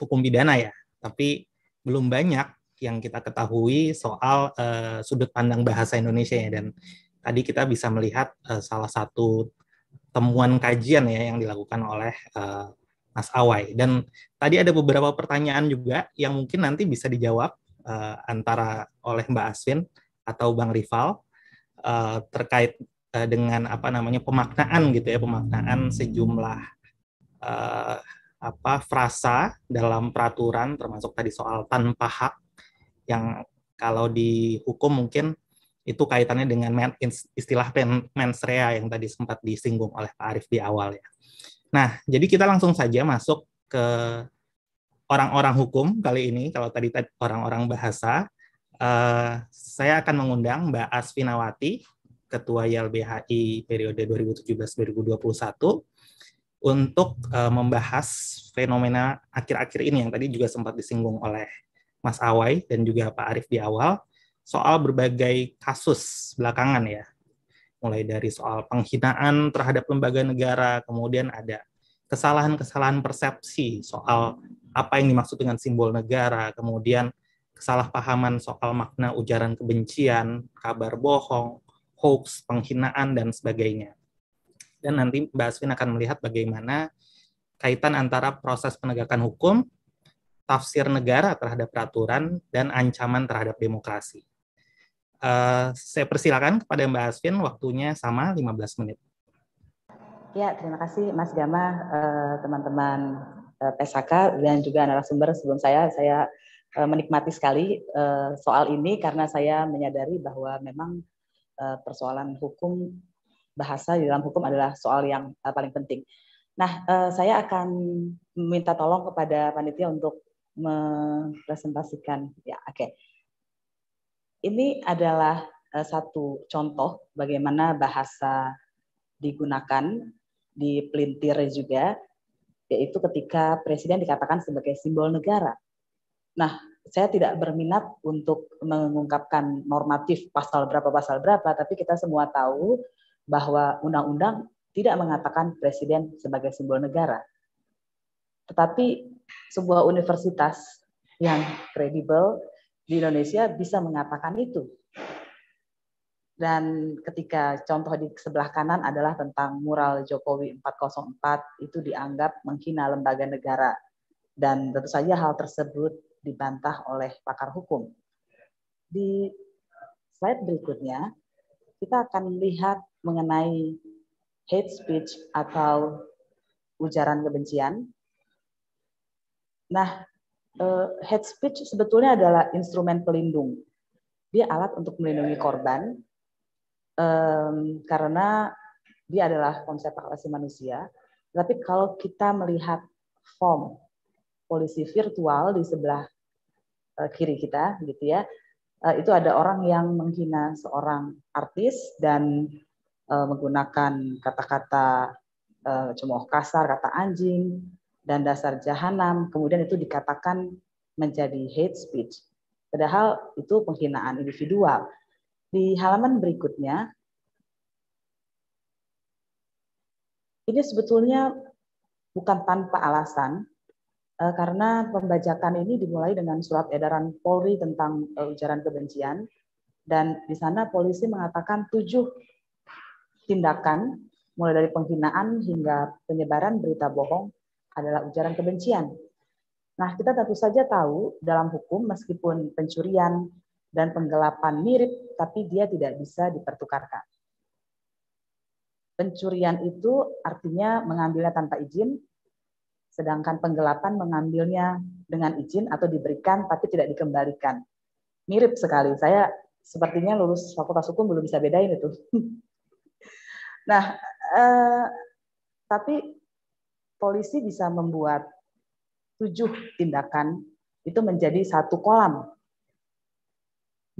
hukum pidana ya. Tapi belum banyak yang kita ketahui soal uh, sudut pandang bahasa Indonesia ya dan tadi kita bisa melihat uh, salah satu temuan kajian ya yang dilakukan oleh uh, Mas Awai. Dan tadi ada beberapa pertanyaan juga yang mungkin nanti bisa dijawab uh, antara oleh Mbak Aswin atau Bang Rival uh, terkait eh, dengan apa namanya pemaknaan gitu ya pemaknaan sejumlah uh, apa frasa dalam peraturan termasuk tadi soal tanpa hak yang kalau di hukum mungkin itu kaitannya dengan men, istilah pen, mens yang tadi sempat disinggung oleh Pak Arif di awal ya. Nah, jadi kita langsung saja masuk ke orang-orang hukum kali ini, kalau tadi orang-orang bahasa, uh, saya akan mengundang Mbak Asfinawati, Ketua YLBHI periode 2017-2021, untuk uh, membahas fenomena akhir-akhir ini yang tadi juga sempat disinggung oleh Mas Awai dan juga Pak Arief di awal, soal berbagai kasus belakangan ya, mulai dari soal penghinaan terhadap lembaga negara, kemudian ada kesalahan-kesalahan persepsi soal apa yang dimaksud dengan simbol negara, kemudian kesalahpahaman soal makna ujaran kebencian, kabar bohong, hoax, penghinaan, dan sebagainya. Dan nanti Mbak Aswin akan melihat bagaimana kaitan antara proses penegakan hukum, tafsir negara terhadap peraturan, dan ancaman terhadap demokrasi. Uh, saya persilakan kepada Mbak Aswin, waktunya sama 15 menit. Ya, terima kasih Mas Gama, eh, teman-teman eh, Pesaka dan juga narasumber sebelum saya. Saya eh, menikmati sekali soal ini karena saya menyadari bahwa memang persoalan hukum bahasa di dalam hukum adalah soal yang paling penting. Nah, saya akan minta tolong kepada panitia untuk mempresentasikan. Ya, oke. Okay. Ini adalah satu contoh bagaimana bahasa digunakan dipelintir juga, yaitu ketika presiden dikatakan sebagai simbol negara. Nah, saya tidak berminat untuk mengungkapkan normatif pasal berapa pasal berapa, tapi kita semua tahu bahwa undang-undang tidak mengatakan presiden sebagai simbol negara. Tetapi sebuah universitas yang kredibel di Indonesia bisa mengatakan itu dan ketika contoh di sebelah kanan adalah tentang mural Jokowi 404 itu dianggap menghina lembaga negara. Dan tentu saja hal tersebut dibantah oleh pakar hukum. Di slide berikutnya, kita akan lihat mengenai hate speech atau ujaran kebencian. Nah, eh, hate speech sebetulnya adalah instrumen pelindung. Dia alat untuk melindungi korban um, karena dia adalah konsep hak asasi manusia. Tapi kalau kita melihat form polisi virtual di sebelah eh, kiri kita, gitu ya, eh, itu ada orang yang menghina seorang artis dan eh, menggunakan kata-kata cemooh kasar, kata anjing, dan dasar jahanam. Kemudian itu dikatakan menjadi hate speech. Padahal itu penghinaan individual di halaman berikutnya, ini sebetulnya bukan tanpa alasan, eh, karena pembajakan ini dimulai dengan surat edaran Polri tentang eh, ujaran kebencian, dan di sana polisi mengatakan tujuh tindakan, mulai dari penghinaan hingga penyebaran berita bohong, adalah ujaran kebencian. Nah, kita tentu saja tahu dalam hukum, meskipun pencurian, dan penggelapan mirip, tapi dia tidak bisa dipertukarkan. Pencurian itu artinya mengambilnya tanpa izin, sedangkan penggelapan mengambilnya dengan izin atau diberikan tapi tidak dikembalikan. Mirip sekali. Saya sepertinya lulus fakultas hukum belum bisa bedain itu. nah, eh, tapi polisi bisa membuat tujuh tindakan itu menjadi satu kolam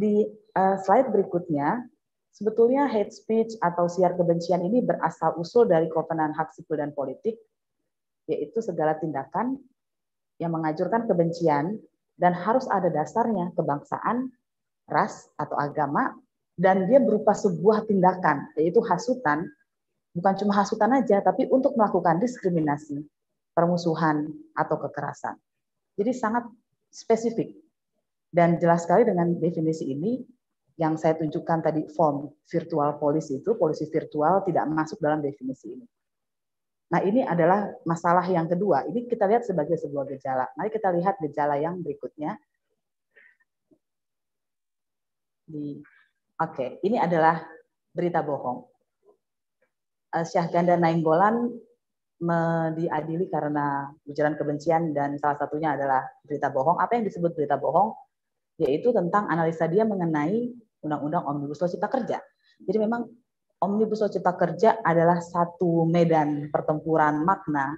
di uh, slide berikutnya, sebetulnya hate speech atau siar kebencian ini berasal usul dari kovenan hak sipil dan politik, yaitu segala tindakan yang mengajurkan kebencian dan harus ada dasarnya kebangsaan, ras atau agama, dan dia berupa sebuah tindakan, yaitu hasutan, bukan cuma hasutan aja, tapi untuk melakukan diskriminasi, permusuhan, atau kekerasan. Jadi sangat spesifik dan jelas sekali dengan definisi ini yang saya tunjukkan tadi form virtual policy itu, polisi virtual tidak masuk dalam definisi ini. Nah ini adalah masalah yang kedua. Ini kita lihat sebagai sebuah gejala. Mari kita lihat gejala yang berikutnya. Oke, okay. ini adalah berita bohong. Eh, Syahganda Nainggolan diadili karena ujaran kebencian dan salah satunya adalah berita bohong. Apa yang disebut berita bohong? yaitu tentang analisa dia mengenai Undang-Undang Omnibus Law Cipta Kerja. Jadi memang Omnibus Law Cipta Kerja adalah satu medan pertempuran makna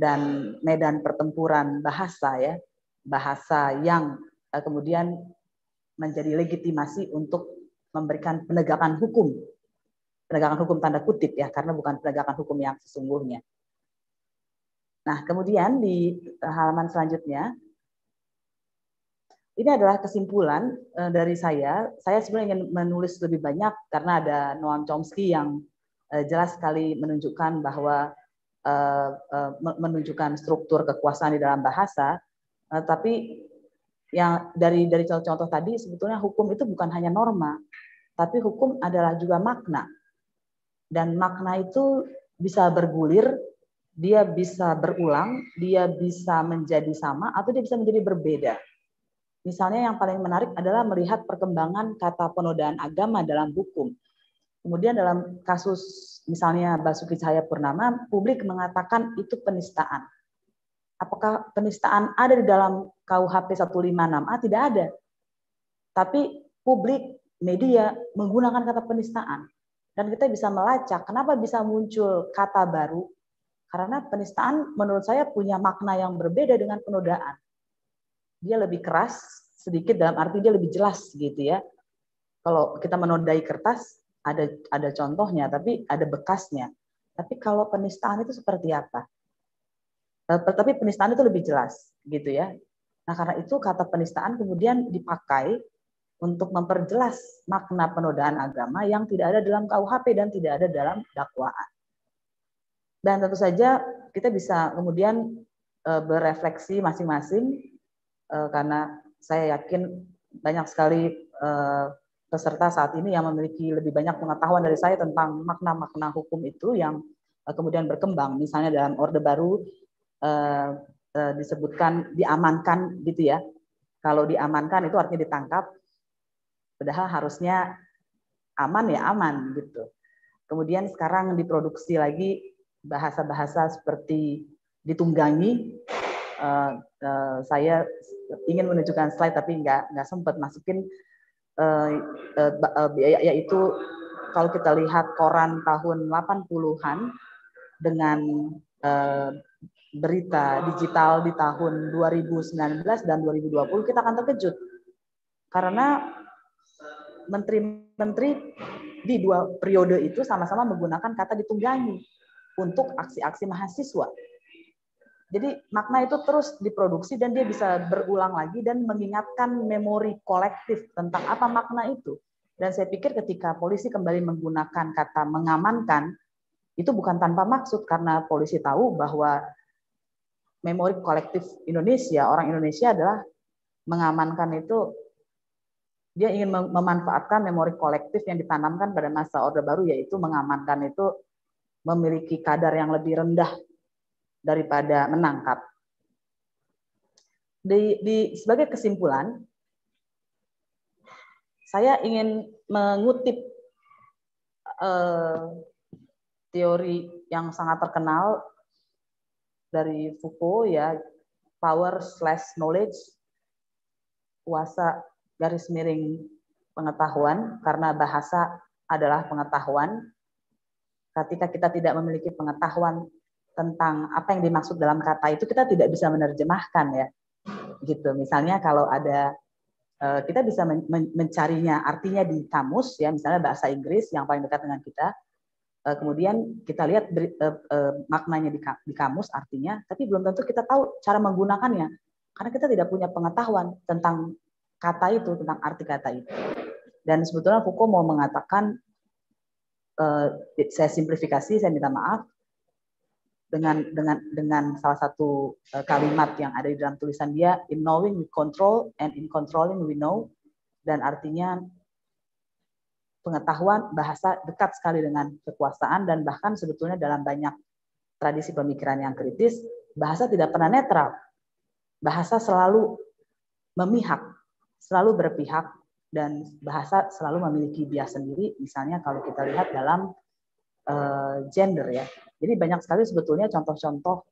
dan medan pertempuran bahasa ya, bahasa yang eh, kemudian menjadi legitimasi untuk memberikan penegakan hukum. Penegakan hukum tanda kutip ya, karena bukan penegakan hukum yang sesungguhnya. Nah, kemudian di halaman selanjutnya ini adalah kesimpulan uh, dari saya. Saya sebenarnya ingin menulis lebih banyak karena ada Noam Chomsky yang uh, jelas sekali menunjukkan bahwa uh, uh, menunjukkan struktur kekuasaan di dalam bahasa. Uh, tapi yang dari dari contoh-contoh tadi sebetulnya hukum itu bukan hanya norma, tapi hukum adalah juga makna. Dan makna itu bisa bergulir, dia bisa berulang, dia bisa menjadi sama atau dia bisa menjadi berbeda Misalnya yang paling menarik adalah melihat perkembangan kata penodaan agama dalam hukum. Kemudian dalam kasus misalnya Basuki Cahaya Purnama, publik mengatakan itu penistaan. Apakah penistaan ada di dalam KUHP 156A? Tidak ada. Tapi publik, media menggunakan kata penistaan. Dan kita bisa melacak kenapa bisa muncul kata baru karena penistaan menurut saya punya makna yang berbeda dengan penodaan dia lebih keras sedikit dalam arti dia lebih jelas gitu ya. Kalau kita menodai kertas ada ada contohnya tapi ada bekasnya. Tapi kalau penistaan itu seperti apa? Eh, tapi penistaan itu lebih jelas gitu ya. Nah karena itu kata penistaan kemudian dipakai untuk memperjelas makna penodaan agama yang tidak ada dalam KUHP dan tidak ada dalam dakwaan. Dan tentu saja kita bisa kemudian eh, berefleksi masing-masing uh, karena saya yakin banyak sekali uh, peserta saat ini yang memiliki lebih banyak pengetahuan dari saya tentang makna-makna hukum itu yang uh, kemudian berkembang. Misalnya dalam Orde Baru uh, uh, disebutkan diamankan gitu ya. Kalau diamankan itu artinya ditangkap, padahal harusnya aman ya aman gitu. Kemudian sekarang diproduksi lagi bahasa-bahasa seperti ditunggangi. Uh, uh, saya ingin menunjukkan slide tapi nggak nggak sempat masukin eh, eh, eh, biaya uh, yaitu kalau kita lihat koran tahun 80-an dengan uh, berita digital di tahun 2019 dan 2020 kita akan terkejut karena menteri-menteri di dua periode itu sama-sama menggunakan kata ditunggangi untuk aksi-aksi mahasiswa jadi makna itu terus diproduksi dan dia bisa berulang lagi dan mengingatkan memori kolektif tentang apa makna itu. Dan saya pikir ketika polisi kembali menggunakan kata mengamankan, itu bukan tanpa maksud karena polisi tahu bahwa memori kolektif Indonesia, orang Indonesia adalah mengamankan itu dia ingin memanfaatkan memori kolektif yang ditanamkan pada masa Orde Baru yaitu mengamankan itu memiliki kadar yang lebih rendah daripada menangkap. Di, di sebagai kesimpulan, saya ingin mengutip eh, teori yang sangat terkenal dari Foucault ya power slash knowledge kuasa garis miring pengetahuan karena bahasa adalah pengetahuan ketika kita tidak memiliki pengetahuan tentang apa yang dimaksud dalam kata itu kita tidak bisa menerjemahkan ya gitu misalnya kalau ada eh, kita bisa mencarinya artinya di kamus ya misalnya bahasa Inggris yang paling dekat dengan kita eh, kemudian kita lihat eh, maknanya di, di kamus artinya tapi belum tentu kita tahu cara menggunakannya karena kita tidak punya pengetahuan tentang kata itu tentang arti kata itu dan sebetulnya Foucault mau mengatakan saya simplifikasi saya minta maaf dengan dengan dengan salah satu eh, kalimat yang ada di dalam tulisan dia in knowing we control and in controlling we know dan artinya pengetahuan bahasa dekat sekali dengan kekuasaan dan bahkan sebetulnya dalam banyak tradisi pemikiran yang kritis bahasa tidak pernah netral bahasa selalu memihak selalu berpihak dan bahasa selalu memiliki bias sendiri misalnya kalau kita lihat dalam uh, gender ya jadi banyak sekali sebetulnya contoh-contoh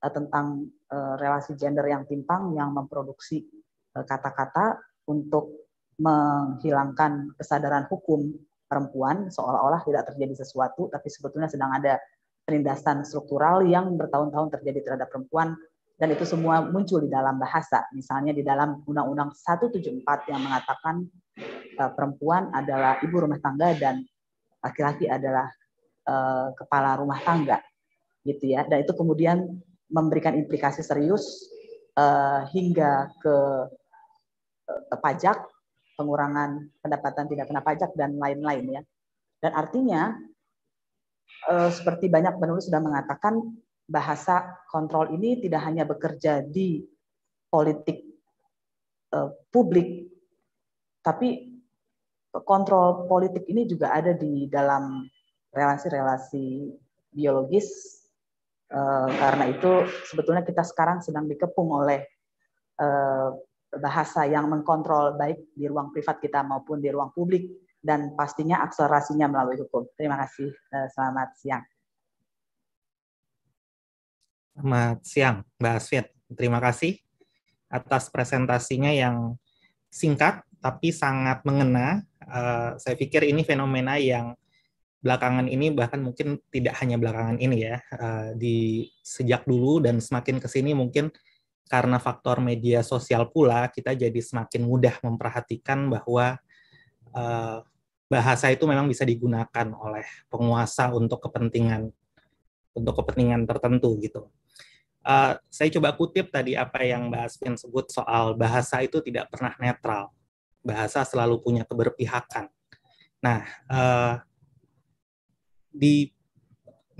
eh, tentang eh, relasi gender yang timpang yang memproduksi eh, kata-kata untuk menghilangkan kesadaran hukum perempuan seolah-olah tidak terjadi sesuatu tapi sebetulnya sedang ada penindasan struktural yang bertahun-tahun terjadi terhadap perempuan dan itu semua muncul di dalam bahasa misalnya di dalam Undang-Undang 174 yang mengatakan perempuan adalah ibu rumah tangga dan laki-laki adalah uh, kepala rumah tangga gitu ya dan itu kemudian memberikan implikasi serius uh, hingga ke uh, pajak pengurangan pendapatan tidak kena pajak dan lain-lain ya dan artinya uh, seperti banyak penulis sudah mengatakan bahasa kontrol ini tidak hanya bekerja di politik uh, publik tapi kontrol politik ini juga ada di dalam relasi-relasi biologis e, karena itu sebetulnya kita sekarang sedang dikepung oleh e, bahasa yang mengkontrol baik di ruang privat kita maupun di ruang publik dan pastinya akselerasinya melalui hukum. Terima kasih. Eh, selamat siang. Selamat siang, Mbak Asfiat. Terima kasih atas presentasinya yang singkat tapi sangat mengena. Uh, saya pikir ini fenomena yang belakangan ini bahkan mungkin tidak hanya belakangan ini ya eh, di sejak dulu dan semakin kesini mungkin karena faktor media sosial pula kita jadi semakin mudah memperhatikan bahwa eh, bahasa itu memang bisa digunakan oleh penguasa untuk kepentingan untuk kepentingan tertentu gitu. Eh, saya coba kutip tadi apa yang Mbak Asvin sebut soal bahasa itu tidak pernah netral, bahasa selalu punya keberpihakan. Nah, di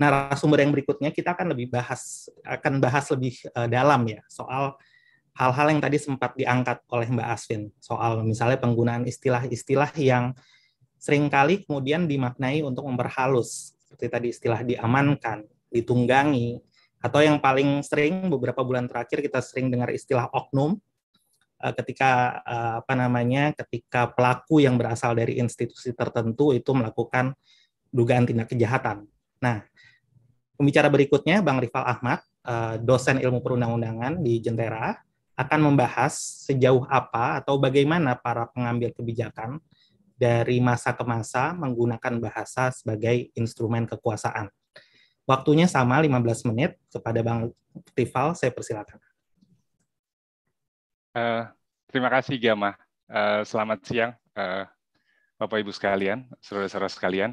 narasumber yang berikutnya kita akan lebih bahas akan bahas lebih uh, dalam ya soal hal-hal yang tadi sempat diangkat oleh Mbak Asvin soal misalnya penggunaan istilah-istilah yang seringkali kemudian dimaknai untuk memperhalus seperti tadi istilah diamankan, ditunggangi atau yang paling sering beberapa bulan terakhir kita sering dengar istilah oknum eh, ketika eh, apa namanya ketika pelaku yang berasal dari institusi tertentu itu melakukan dugaan tindak kejahatan. Nah, pembicara berikutnya Bang Rival Ahmad, eh, dosen ilmu perundang-undangan di Jentera, akan membahas sejauh apa atau bagaimana para pengambil kebijakan dari masa ke masa menggunakan bahasa sebagai instrumen kekuasaan. Waktunya sama 15 menit kepada Bang Rival, saya persilakan. Uh, terima kasih Gama. Uh, eh, selamat siang uh, Bapak Ibu sekalian, saudara-saudara sekalian.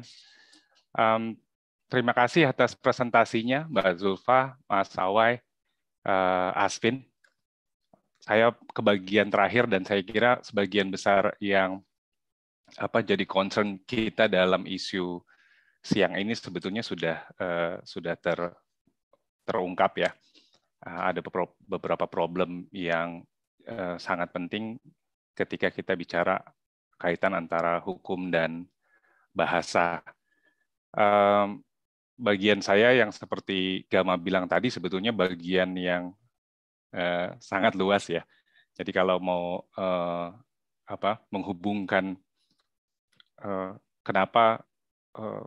Um, terima kasih atas presentasinya Mbak Zulfa, Mas Sawai, uh, Asvin. Saya ke bagian terakhir dan saya kira sebagian besar yang apa jadi concern kita dalam isu siang ini sebetulnya sudah uh, sudah ter terungkap ya. Uh, ada beberapa problem yang uh, sangat penting ketika kita bicara kaitan antara hukum dan bahasa um, bagian saya yang seperti Gama bilang tadi sebetulnya bagian yang uh, sangat luas ya. Jadi kalau mau uh, apa menghubungkan uh, kenapa uh,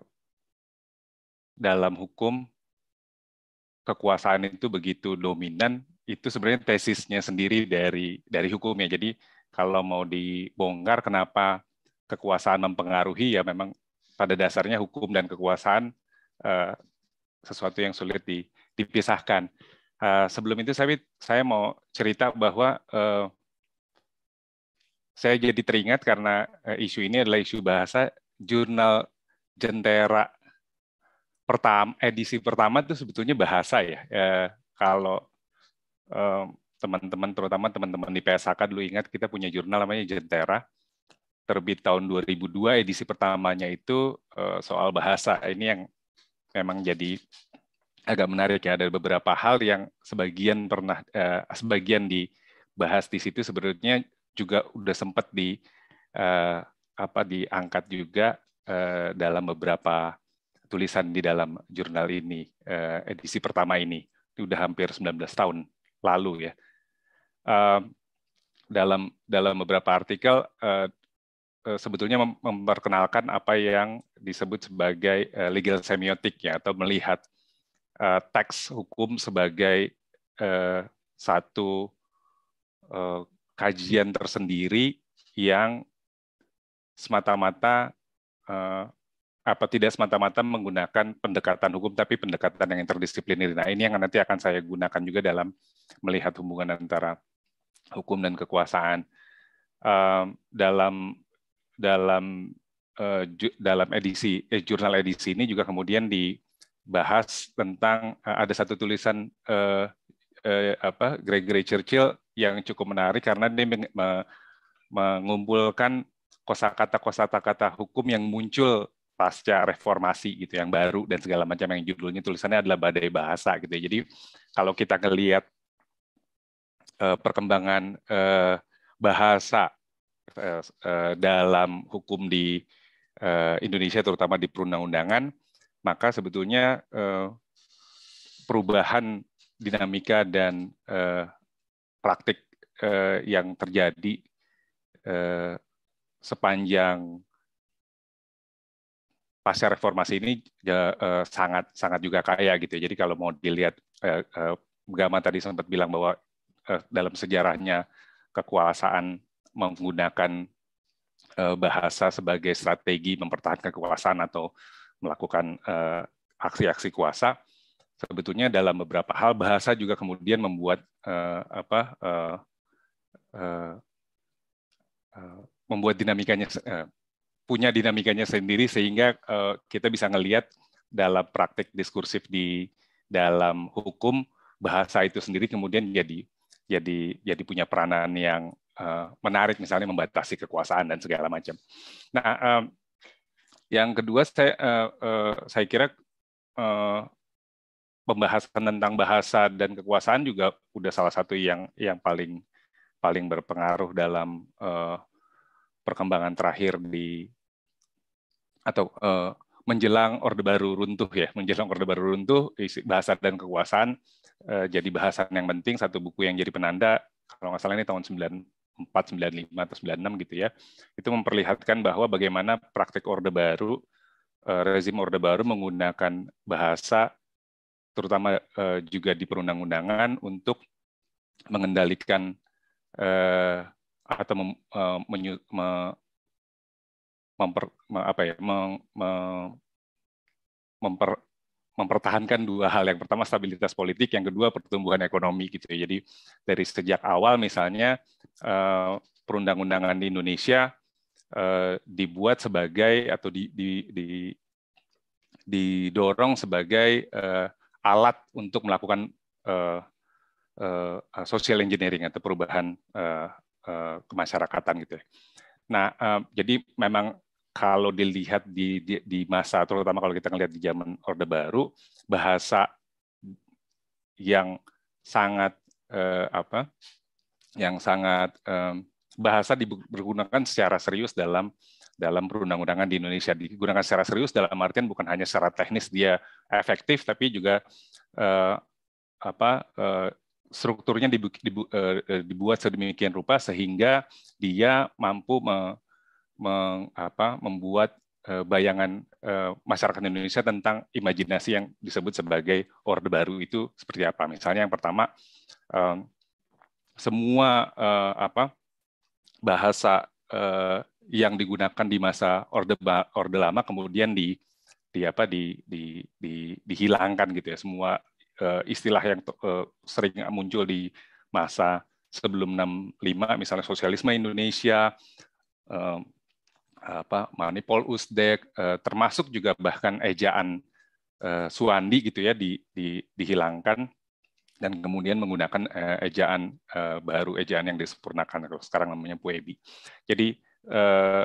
dalam hukum kekuasaan itu begitu dominan itu sebenarnya tesisnya sendiri dari dari hukum ya. Jadi kalau mau dibongkar kenapa kekuasaan mempengaruhi ya memang pada dasarnya hukum dan kekuasaan uh, sesuatu yang sulit di, dipisahkan. Uh, sebelum itu saya saya mau cerita bahwa uh, saya jadi teringat karena uh, isu ini adalah isu bahasa jurnal jentera pertama edisi pertama itu sebetulnya bahasa ya uh, kalau teman-teman terutama teman-teman di PSAK dulu ingat kita punya jurnal namanya Jentera terbit tahun 2002 edisi pertamanya itu eh, soal bahasa. Ini yang memang jadi agak menarik ya ada beberapa hal yang sebagian pernah eh, sebagian dibahas di situ sebenarnya juga udah sempat di eh, apa diangkat juga eh, dalam beberapa tulisan di dalam jurnal ini eh, edisi pertama ini itu udah hampir 19 tahun lalu ya eh, dalam dalam beberapa artikel eh, Eh, sebetulnya memperkenalkan apa yang disebut sebagai eh, legal semiotik ya atau melihat eh, teks hukum sebagai satu kajian tersendiri yang semata-mata apa tidak semata-mata menggunakan pendekatan hukum tapi pendekatan yang interdisipliner. Nah, ini yang nanti akan saya gunakan juga dalam melihat hubungan antara hukum dan kekuasaan. Ehm, dalam dalam uh, ju, dalam edisi eh, jurnal edisi ini juga kemudian dibahas tentang uh, ada satu tulisan uh, uh, apa Gregory Churchill yang cukup menarik karena dia meng, me, mengumpulkan kosakata kosakata kata hukum yang muncul pasca reformasi gitu yang baru dan segala macam yang judulnya tulisannya adalah badai bahasa gitu ya. Jadi kalau kita ngelihat uh, perkembangan uh, bahasa Eh, eh, dalam hukum di eh, Indonesia terutama di perundang-undangan, maka sebetulnya perubahan dinamika dan praktik yang terjadi sepanjang pasca reformasi ini ya, sangat sangat juga kaya gitu. Ya. Jadi kalau mau dilihat Gama tadi sempat bilang bahwa dalam sejarahnya kekuasaan menggunakan eh, bahasa sebagai strategi mempertahankan kekuasaan atau melakukan eh, aksi-aksi kuasa, sebetulnya dalam beberapa hal bahasa juga kemudian membuat eh, apa membuat dinamikanya punya dinamikanya sendiri sehingga kita bisa melihat dalam praktik diskursif di dalam hukum bahasa itu sendiri kemudian jadi jadi jadi punya peranan yang Eh, menarik misalnya membatasi kekuasaan dan segala macam. Nah, yang kedua saya eh, eh, saya kira pembahasan tentang bahasa dan kekuasaan juga udah salah satu yang yang paling paling berpengaruh dalam perkembangan terakhir di atau menjelang Orde Baru runtuh ya, menjelang Orde Baru runtuh bahasa dan kekuasaan jadi bahasan yang penting satu buku yang jadi penanda kalau nggak salah ini tahun lima atau 96 gitu ya, itu memperlihatkan bahwa bagaimana praktik Orde Baru, eh, rezim Orde Baru menggunakan bahasa, terutama eh, juga di perundang-undangan untuk mengendalikan eh, atau mem, menyu, memper, apa ya, mem, mem, memper, mempertahankan dua hal. Yang pertama stabilitas politik, yang kedua pertumbuhan ekonomi gitu. Ya. Jadi dari sejak awal misalnya eh, perundang-undangan di Indonesia eh, dibuat sebagai atau di, di, di, didorong sebagai eh, alat untuk melakukan social engineering atau perubahan kemasyarakatan gitu. Ya. Nah, jadi memang kalau dilihat di, di, di masa terutama kalau kita ngelihat di zaman Orde Baru bahasa yang sangat eh, apa yang sangat eh, bahasa digunakan secara serius dalam dalam perundang-undangan di Indonesia digunakan secara serius dalam artian bukan hanya secara teknis dia efektif tapi juga eh, apa eh, strukturnya dibu, dibu, eh, dibuat sedemikian rupa sehingga dia mampu me, meng, apa, membuat eh, bayangan eh, masyarakat Indonesia tentang imajinasi yang disebut sebagai Orde Baru itu seperti apa. Misalnya yang pertama eh, semua apa bahasa yang digunakan di masa Orde Orde Lama kemudian di di apa di, di, di dihilangkan gitu ya semua istilah yang sering muncul di masa sebelum 65 misalnya sosialisme Indonesia apa Manipol Usdek uh, termasuk juga bahkan ejaan uh, Suwandi gitu ya di, di, dihilangkan dan kemudian menggunakan uh, ejaan uh, baru ejaan yang disempurnakan sekarang namanya Puebi. Jadi uh,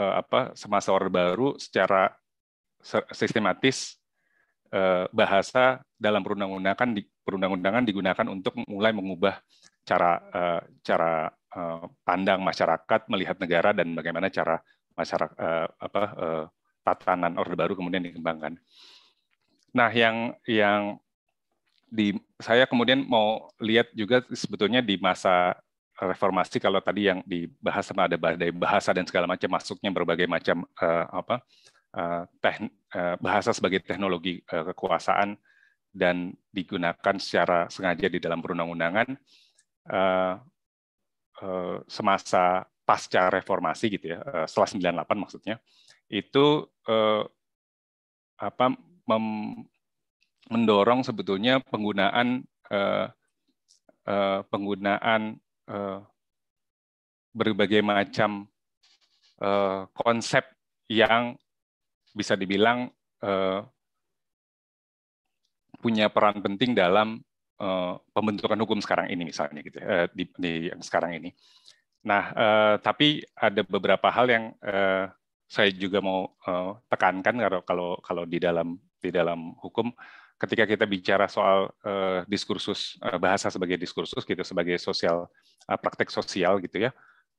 uh, apa semasa Orde Baru secara sistematis bahasa dalam perundang-undangan perundang-undangan digunakan untuk mulai mengubah cara cara pandang masyarakat melihat negara dan bagaimana cara masyarakat uh, apa uh, tatanan Orde Baru kemudian dikembangkan. Nah, yang yang di saya kemudian mau lihat juga sebetulnya di masa reformasi kalau tadi yang dibahas sama ada badai bahasa dan segala macam masuknya berbagai macam uh, apa uh, teh, uh, bahasa sebagai teknologi uh, kekuasaan dan digunakan secara sengaja di dalam perundang-undangan uh, uh, semasa pasca reformasi gitu ya, uh, setelah 98 maksudnya, itu uh, apa mem, mendorong sebetulnya penggunaan uh, uh, penggunaan uh, berbagai macam uh, konsep yang bisa dibilang uh, punya peran penting dalam uh, pembentukan hukum sekarang ini misalnya gitu uh, di, di sekarang ini Nah, eh, tapi ada beberapa hal yang eh, saya juga mau eh, tekankan kalau kalau kalau di dalam di dalam hukum ketika kita bicara soal eh, diskursus eh, bahasa sebagai diskursus gitu sebagai sosial eh, praktek sosial gitu ya,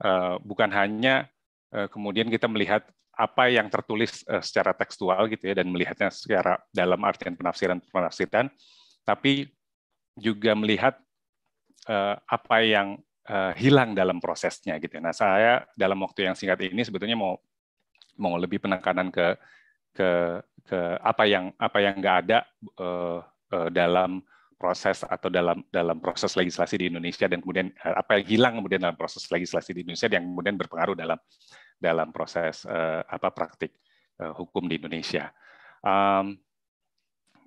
eh, bukan hanya eh, kemudian kita melihat apa yang tertulis eh, secara tekstual gitu ya dan melihatnya secara dalam artian penafsiran penafsiran tapi juga melihat eh, apa yang uh, hilang dalam prosesnya gitu. Ya. Nah, saya dalam waktu yang singkat ini sebetulnya mau mau lebih penekanan ke ke ke apa yang apa yang nggak ada uh, uh, dalam proses atau dalam dalam proses legislasi di Indonesia dan kemudian apa yang hilang kemudian dalam proses legislasi di Indonesia yang kemudian berpengaruh dalam dalam proses uh, apa praktik uh, hukum di Indonesia. Um,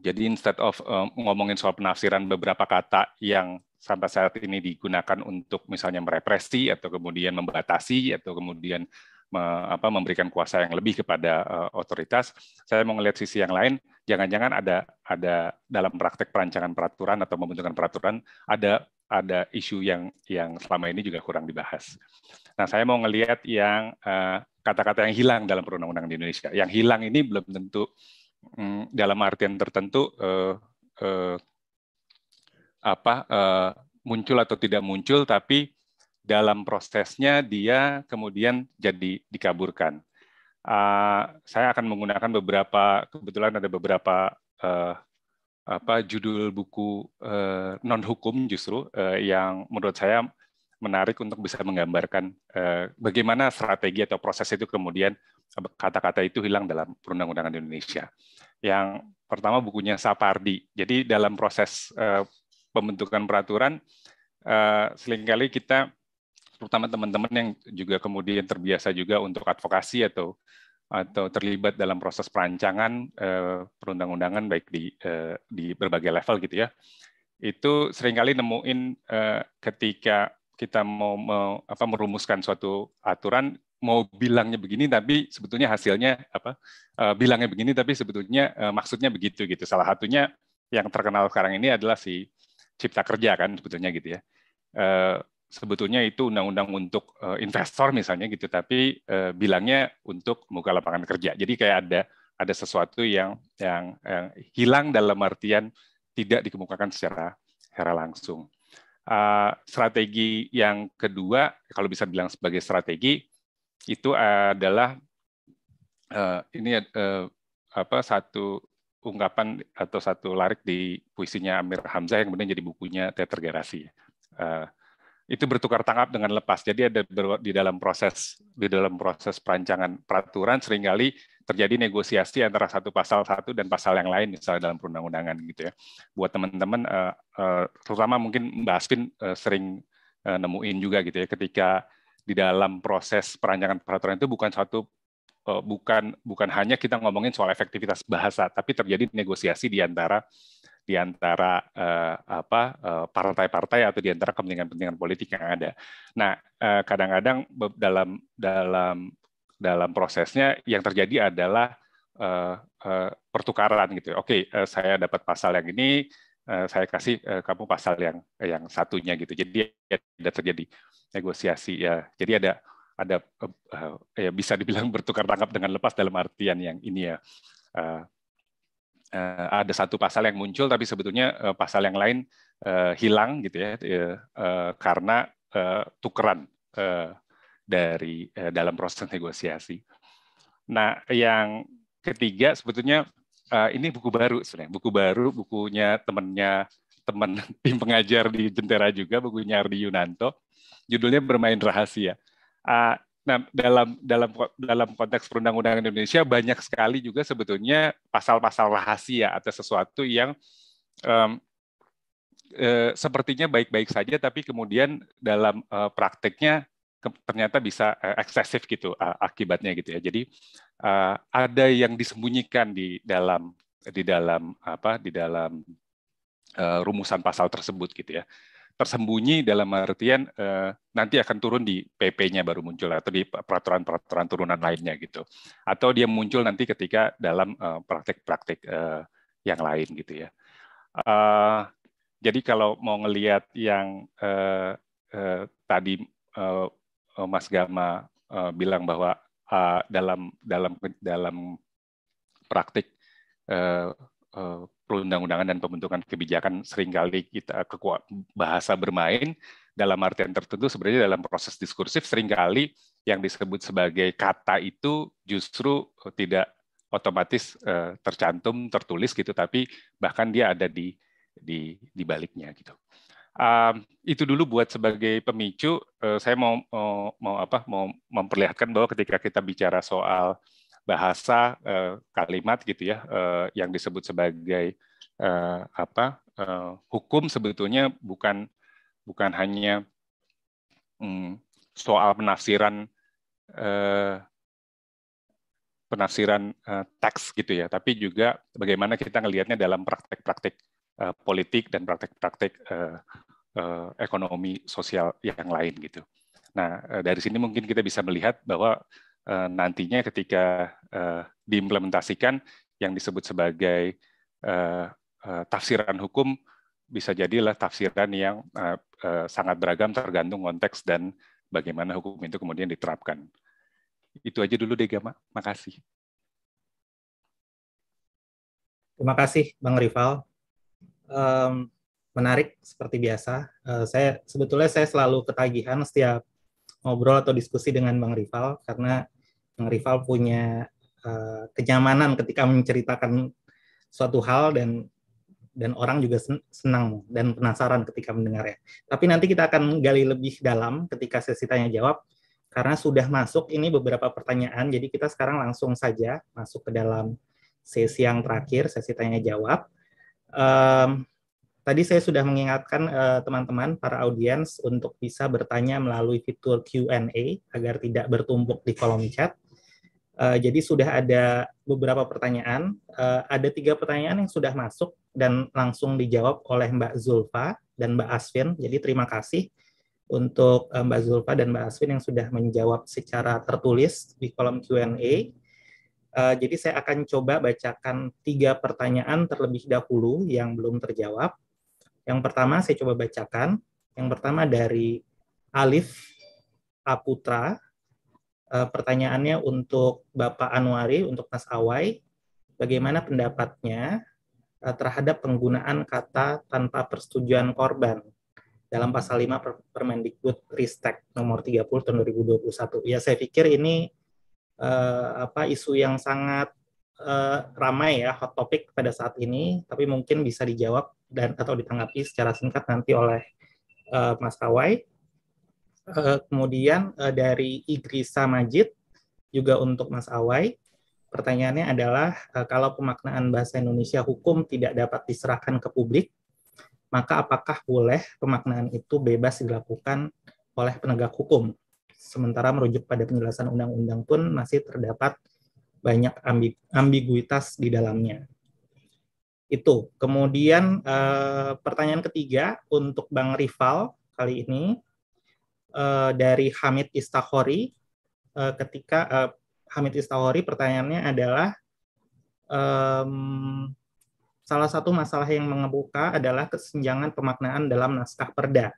jadi instead of uh, ngomongin soal penafsiran beberapa kata yang sampai saat ini digunakan untuk misalnya merepresi atau kemudian membatasi atau kemudian me, apa, memberikan kuasa yang lebih kepada uh, otoritas. Saya mau melihat sisi yang lain. Jangan-jangan ada ada dalam praktek perancangan peraturan atau pembentukan peraturan ada ada isu yang yang selama ini juga kurang dibahas. Nah, saya mau ngelihat yang eh, kata-kata uh, yang hilang dalam perundang-undang di Indonesia. Yang hilang ini belum tentu mm, dalam artian tertentu uh, uh, apa uh, muncul atau tidak muncul, tapi dalam prosesnya dia kemudian jadi dikaburkan. Uh, saya akan menggunakan beberapa kebetulan ada beberapa uh, apa judul buku uh, eh, non hukum justru uh, yang menurut saya menarik untuk bisa menggambarkan uh, bagaimana strategi atau proses itu kemudian kata-kata itu hilang dalam perundang-undangan Indonesia. Yang pertama bukunya Sapardi. Jadi dalam proses uh, pembentukan peraturan selingkali eh, seringkali kita terutama teman-teman yang juga kemudian terbiasa juga untuk advokasi atau atau terlibat dalam proses perancangan eh, perundang-undangan baik di eh, di berbagai level gitu ya itu seringkali nemuin ketika kita mau, mau apa merumuskan suatu aturan mau bilangnya begini tapi sebetulnya hasilnya apa uh, bilangnya begini tapi sebetulnya uh, maksudnya begitu gitu salah satunya yang terkenal sekarang ini adalah si cipta kerja kan sebetulnya gitu ya. Eh, sebetulnya itu undang-undang untuk eh, investor misalnya gitu, tapi eh, bilangnya untuk muka lapangan kerja. Jadi kayak ada ada sesuatu yang yang, yang hilang dalam artian tidak dikemukakan secara secara langsung. strategi yang kedua, kalau bisa bilang sebagai strategi, itu adalah ini apa satu ungkapan atau satu larik di puisinya Amir Hamzah yang kemudian jadi bukunya Teater Garasi. Uh, eh, itu bertukar tangkap dengan lepas. Jadi ada di dalam proses di dalam proses perancangan peraturan seringkali terjadi negosiasi antara satu pasal satu dan pasal yang lain misalnya dalam perundang-undangan gitu ya. Buat teman-teman uh, uh, terutama mungkin Mbak Aspin uh, sering uh, nemuin juga gitu ya ketika di dalam proses perancangan peraturan itu bukan satu Eh, bukan bukan hanya kita ngomongin soal efektivitas bahasa, tapi terjadi negosiasi di antara di antara uh, apa eh, partai-partai atau di antara kepentingan-kepentingan politik yang ada. Nah, kadang-kadang dalam dalam dalam prosesnya yang terjadi adalah uh, uh, pertukaran gitu. Oke, uh, saya dapat pasal yang ini, uh, saya kasih uh, kamu pasal yang yang satunya gitu. Jadi ada terjadi negosiasi ya. Jadi ada ada uh, ya bisa dibilang bertukar tangkap dengan lepas dalam artian yang ini ya uh, uh, ada satu pasal yang muncul tapi sebetulnya uh, pasal yang lain uh, hilang gitu ya uh, karena uh, tukeran uh, dari uh, dalam proses negosiasi. Nah, yang ketiga sebetulnya uh, ini buku baru sebenarnya, buku baru bukunya temennya teman tim pengajar di Jentera juga bukunya Ardi Yunanto judulnya bermain rahasia uh, nah dalam dalam dalam konteks perundang-undangan Indonesia banyak sekali juga sebetulnya pasal-pasal rahasia atau sesuatu yang um, e, sepertinya baik-baik saja tapi kemudian dalam e, eh, prakteknya ke, ternyata bisa e, eksesif gitu e, akibatnya gitu ya jadi e, ada yang disembunyikan di dalam di dalam apa di dalam e, rumusan pasal tersebut gitu ya tersembunyi dalam artian eh, nanti akan turun di PP-nya baru muncul atau di peraturan-peraturan turunan lainnya gitu. Atau dia muncul nanti ketika dalam eh, praktik-praktik eh, eh, yang lain gitu ya. Uh, jadi kalau mau ngelihat yang uh, uh, tadi uh, Mas Gama uh, bilang bahwa uh, dalam dalam dalam praktik uh, uh, perundang-undangan dan pembentukan kebijakan seringkali kita bahasa bermain dalam artian tertentu sebenarnya dalam proses diskursif seringkali yang disebut sebagai kata itu justru eh, tidak otomatis uh, tercantum tertulis gitu tapi bahkan dia ada di di di baliknya gitu um, itu dulu buat sebagai pemicu uh, saya mau, mau mau apa mau memperlihatkan bahwa ketika kita bicara soal bahasa eh, kalimat gitu ya eh, yang disebut sebagai eh, apa hukum sebetulnya bukan bukan hanya um, soal penafsiran uh, penafsiran uh, teks gitu ya, tapi juga bagaimana kita melihatnya dalam praktek-praktek uh, politik dan praktek-praktek uh, uh, ekonomi sosial yang lain gitu. Nah dari sini mungkin kita bisa melihat bahwa Eh, nantinya ketika eh, diimplementasikan yang disebut sebagai eh, tafsiran hukum bisa jadilah tafsiran yang sangat beragam tergantung konteks dan bagaimana hukum itu kemudian diterapkan. Itu aja dulu deh Gama. Makasih. Terima kasih Bang Rival. menarik seperti biasa. saya sebetulnya saya selalu ketagihan setiap ngobrol atau diskusi dengan Bang Rival karena Bang Rival punya uh, kenyamanan ketika menceritakan suatu hal dan dan orang juga senang dan penasaran ketika mendengarnya. Tapi nanti kita akan gali lebih dalam ketika sesi tanya jawab karena sudah masuk ini beberapa pertanyaan. Jadi kita sekarang langsung saja masuk ke dalam sesi yang terakhir, sesi tanya jawab. Um, Tadi saya sudah mengingatkan eh, teman-teman uh, para audiens untuk bisa bertanya melalui fitur Q&A agar tidak bertumpuk di kolom chat. Uh, jadi sudah ada beberapa pertanyaan, uh, ada tiga pertanyaan yang sudah masuk dan langsung dijawab oleh Mbak Zulfa dan Mbak Asvin. Jadi terima kasih untuk uh, Mbak Zulfa dan Mbak Asvin yang sudah menjawab secara tertulis di kolom Q&A. Uh, jadi saya akan coba bacakan tiga pertanyaan terlebih dahulu yang belum terjawab yang pertama saya coba bacakan. Yang pertama dari Alif Aputra. E, pertanyaannya untuk Bapak Anwari, untuk Mas Awai, bagaimana pendapatnya e, terhadap penggunaan kata tanpa persetujuan korban dalam pasal 5 Permendikbud Ristek nomor 30 tahun 2021. Ya saya pikir ini uh, apa isu yang sangat uh, ramai ya hot topic pada saat ini tapi mungkin bisa dijawab dan atau ditanggapi secara singkat nanti oleh uh, Mas Kawai. Uh, kemudian uh, dari Igrisa Majid juga untuk Mas Awai. Pertanyaannya adalah uh, kalau pemaknaan bahasa Indonesia hukum tidak dapat diserahkan ke publik, maka apakah boleh pemaknaan itu bebas dilakukan oleh penegak hukum? Sementara merujuk pada penjelasan undang-undang pun masih terdapat banyak ambiguitas di dalamnya itu. Kemudian uh, pertanyaan ketiga untuk Bang Rival kali ini uh, dari Hamid Istahori. Uh, ketika uh, Hamid Istahori pertanyaannya adalah um, salah satu masalah yang mengemuka adalah kesenjangan pemaknaan dalam naskah perda.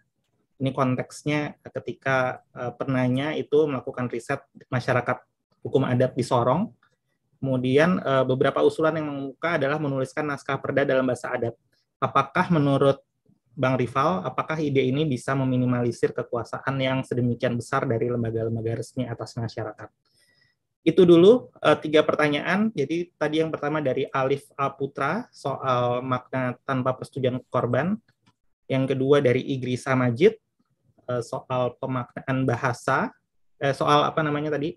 Ini konteksnya ketika uh, penanya itu melakukan riset masyarakat hukum adat di Sorong Kemudian uh, beberapa usulan yang mengemuka adalah menuliskan naskah perda dalam bahasa adat. Apakah menurut Bang Rival, apakah ide ini bisa meminimalisir kekuasaan yang sedemikian besar dari lembaga-lembaga resmi atas masyarakat? Itu dulu uh, tiga pertanyaan. Jadi tadi yang pertama dari Alif A. Putra soal makna tanpa persetujuan korban. Yang kedua dari Igrisa Majid eh, soal pemaknaan bahasa. soal apa namanya tadi?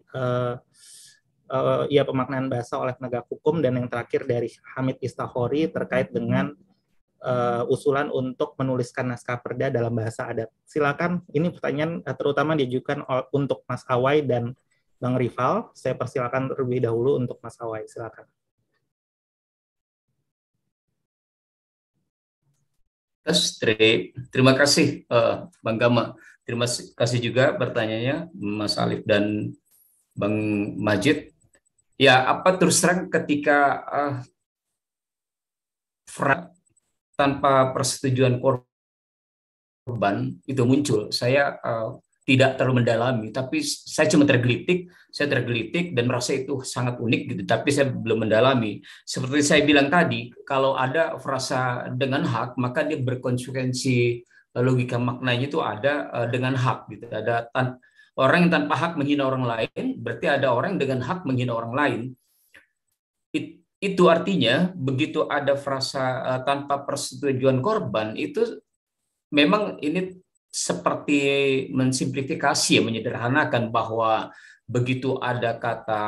uh, ya pemaknaan bahasa oleh penegak hukum dan yang terakhir dari Hamid Istahori terkait dengan uh, usulan untuk menuliskan naskah perda dalam bahasa adat. Silakan, ini pertanyaan eh, terutama diajukan untuk Mas Awai dan Bang Rival. Saya persilakan terlebih dahulu untuk Mas Awai. Silakan. Terima kasih, Bang Gama. Terima kasih juga pertanyaannya, Mas Alif dan Bang Majid ya apa terus terang ketika uh, eh, fra, tanpa persetujuan korban itu muncul saya uh, tidak terlalu mendalami tapi saya cuma tergelitik saya tergelitik dan merasa itu sangat unik gitu tapi saya belum mendalami seperti saya bilang tadi kalau ada frasa dengan hak maka dia berkonsekuensi logika maknanya itu ada uh, dengan hak gitu ada tan Orang yang tanpa hak menghina orang lain berarti ada orang dengan hak menghina orang lain. It, itu artinya begitu ada frasa uh, tanpa persetujuan korban itu memang ini seperti mensimplifikasi, ya, menyederhanakan bahwa begitu ada kata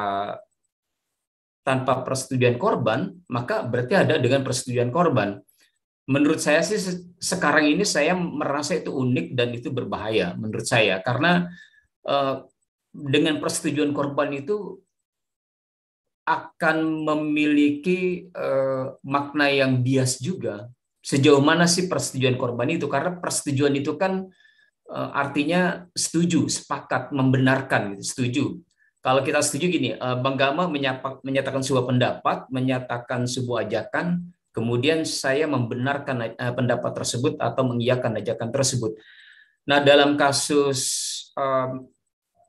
tanpa persetujuan korban, maka berarti ada dengan persetujuan korban. Menurut saya sih sekarang ini saya merasa itu unik dan itu berbahaya menurut saya karena Eh, dengan persetujuan korban itu akan memiliki eh, makna yang bias juga. Sejauh mana sih persetujuan korban itu? Karena persetujuan itu kan eh, artinya setuju, sepakat, membenarkan, gitu, setuju. Kalau kita setuju gini, Bang Gama menyatakan sebuah pendapat, menyatakan sebuah ajakan, kemudian saya membenarkan pendapat tersebut atau mengiyakan ajakan tersebut. Nah, dalam kasus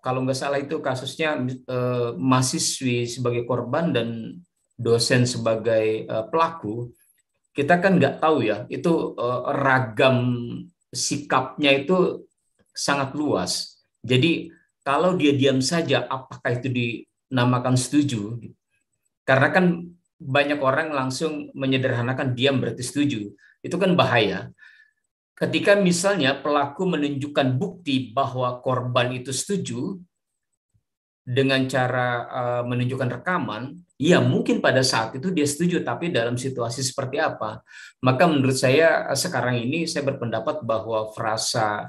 kalau nggak salah itu kasusnya eh, mahasiswi sebagai korban dan dosen sebagai eh, pelaku, kita kan nggak tahu ya itu eh, ragam sikapnya itu sangat luas. Jadi kalau dia diam saja, apakah itu dinamakan setuju? Karena kan banyak orang langsung menyederhanakan diam berarti setuju. Itu kan bahaya. Ketika misalnya pelaku menunjukkan bukti bahwa korban itu setuju dengan cara eh, menunjukkan rekaman, ya mungkin pada saat itu dia setuju, tapi dalam situasi seperti apa? Maka menurut saya eh, sekarang ini saya berpendapat bahwa frasa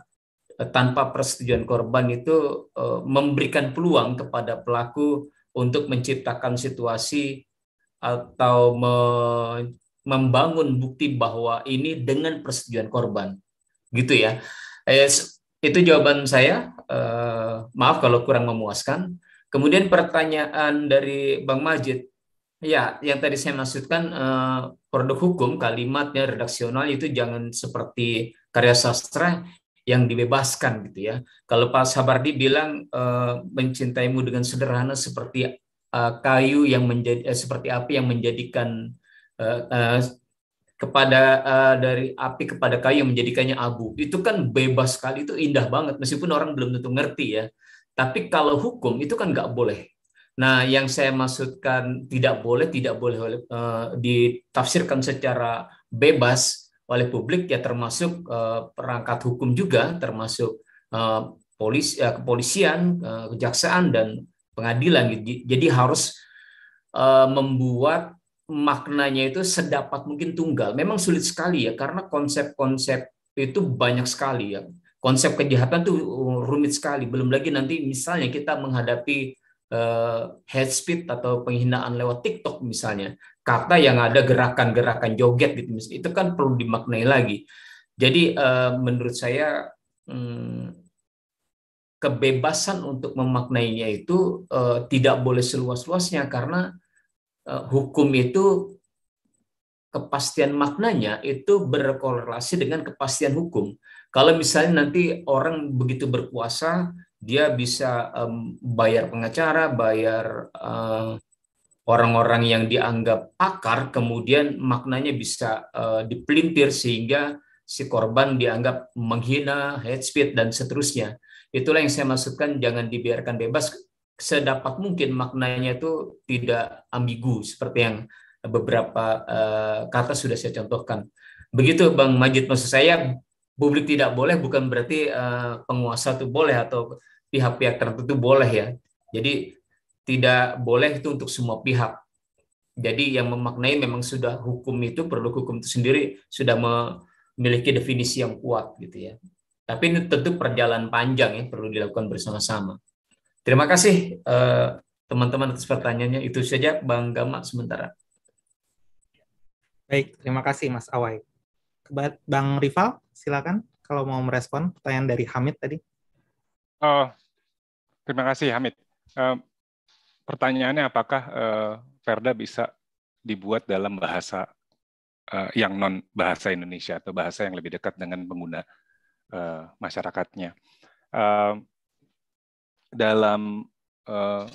eh, tanpa persetujuan korban itu memberikan peluang kepada pelaku untuk menciptakan situasi atau membangun bukti bahwa ini dengan persetujuan korban, gitu ya. Eh, itu jawaban saya. Eh, maaf kalau kurang memuaskan. Kemudian pertanyaan dari Bang Majid, ya, yang tadi saya maksudkan eh, produk hukum kalimatnya redaksional itu jangan seperti karya sastra yang dibebaskan gitu ya. Kalau Pak Sabardi bilang e, mencintaimu dengan sederhana seperti e, kayu yang menjadi eh, seperti api yang menjadikan Eh, eh, kepada uh, dari api kepada kayu menjadikannya abu. Itu kan bebas sekali, itu indah banget meskipun orang belum tentu ngerti ya. Tapi kalau hukum itu kan nggak boleh. Nah, yang saya maksudkan tidak boleh, tidak boleh uh, ditafsirkan secara bebas oleh publik ya termasuk uh, perangkat hukum juga, termasuk uh, polis ya, kepolisian, uh, kejaksaan dan pengadilan. Jadi harus uh, membuat maknanya itu sedapat mungkin tunggal. Memang sulit sekali ya karena konsep-konsep itu banyak sekali ya. Konsep kejahatan itu uh, rumit sekali. Belum lagi nanti misalnya kita menghadapi uh, head speed atau penghinaan lewat TikTok misalnya, kata yang ada gerakan-gerakan joget gitu misalnya, itu kan perlu dimaknai lagi. Jadi uh, menurut saya hmm, kebebasan untuk memaknainya itu uh, tidak boleh seluas-luasnya karena Eh, hukum itu kepastian maknanya itu berkorelasi dengan kepastian hukum. Kalau misalnya nanti orang begitu berkuasa, dia bisa um, bayar pengacara, bayar eh, orang-orang um, yang dianggap pakar, kemudian maknanya bisa uh, dipelintir sehingga si korban dianggap menghina, hate speech dan seterusnya. Itulah yang saya maksudkan jangan dibiarkan bebas sedapat mungkin maknanya itu tidak ambigu seperti yang beberapa uh, kata sudah saya contohkan. Begitu Bang Majid maksud saya publik tidak boleh bukan berarti uh, penguasa itu boleh atau pihak-pihak tertentu boleh ya. Jadi tidak boleh itu untuk semua pihak. Jadi yang memaknai memang sudah hukum itu perlu hukum itu sendiri sudah memiliki definisi yang kuat gitu ya. Tapi ini tentu perjalanan panjang ya perlu dilakukan bersama-sama. Terima kasih eh, teman-teman atas pertanyaannya. Itu saja Bang Gama sementara. Baik, terima kasih Mas Awai. Bang Rival, silakan kalau mau merespon pertanyaan dari Hamid tadi. Oh, terima kasih Hamid. Eh, pertanyaannya apakah uh, Verda bisa dibuat dalam bahasa yang non bahasa Indonesia atau bahasa yang lebih dekat dengan pengguna masyarakatnya? dalam uh,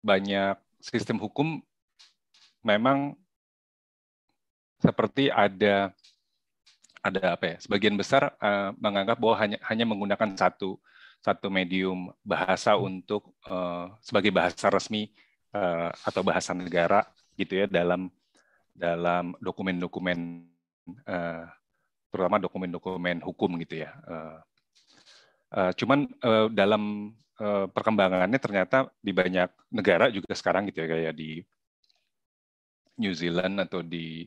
banyak sistem hukum memang seperti ada ada apa ya sebagian besar uh, menganggap bahwa hanya hanya menggunakan satu satu medium bahasa untuk uh, sebagai bahasa resmi uh, atau bahasa negara gitu ya dalam dalam dokumen-dokumen uh, terutama dokumen-dokumen hukum gitu ya uh, Eh, cuman uh, dalam uh, perkembangannya ternyata di banyak negara juga sekarang gitu ya kayak di New Zealand atau di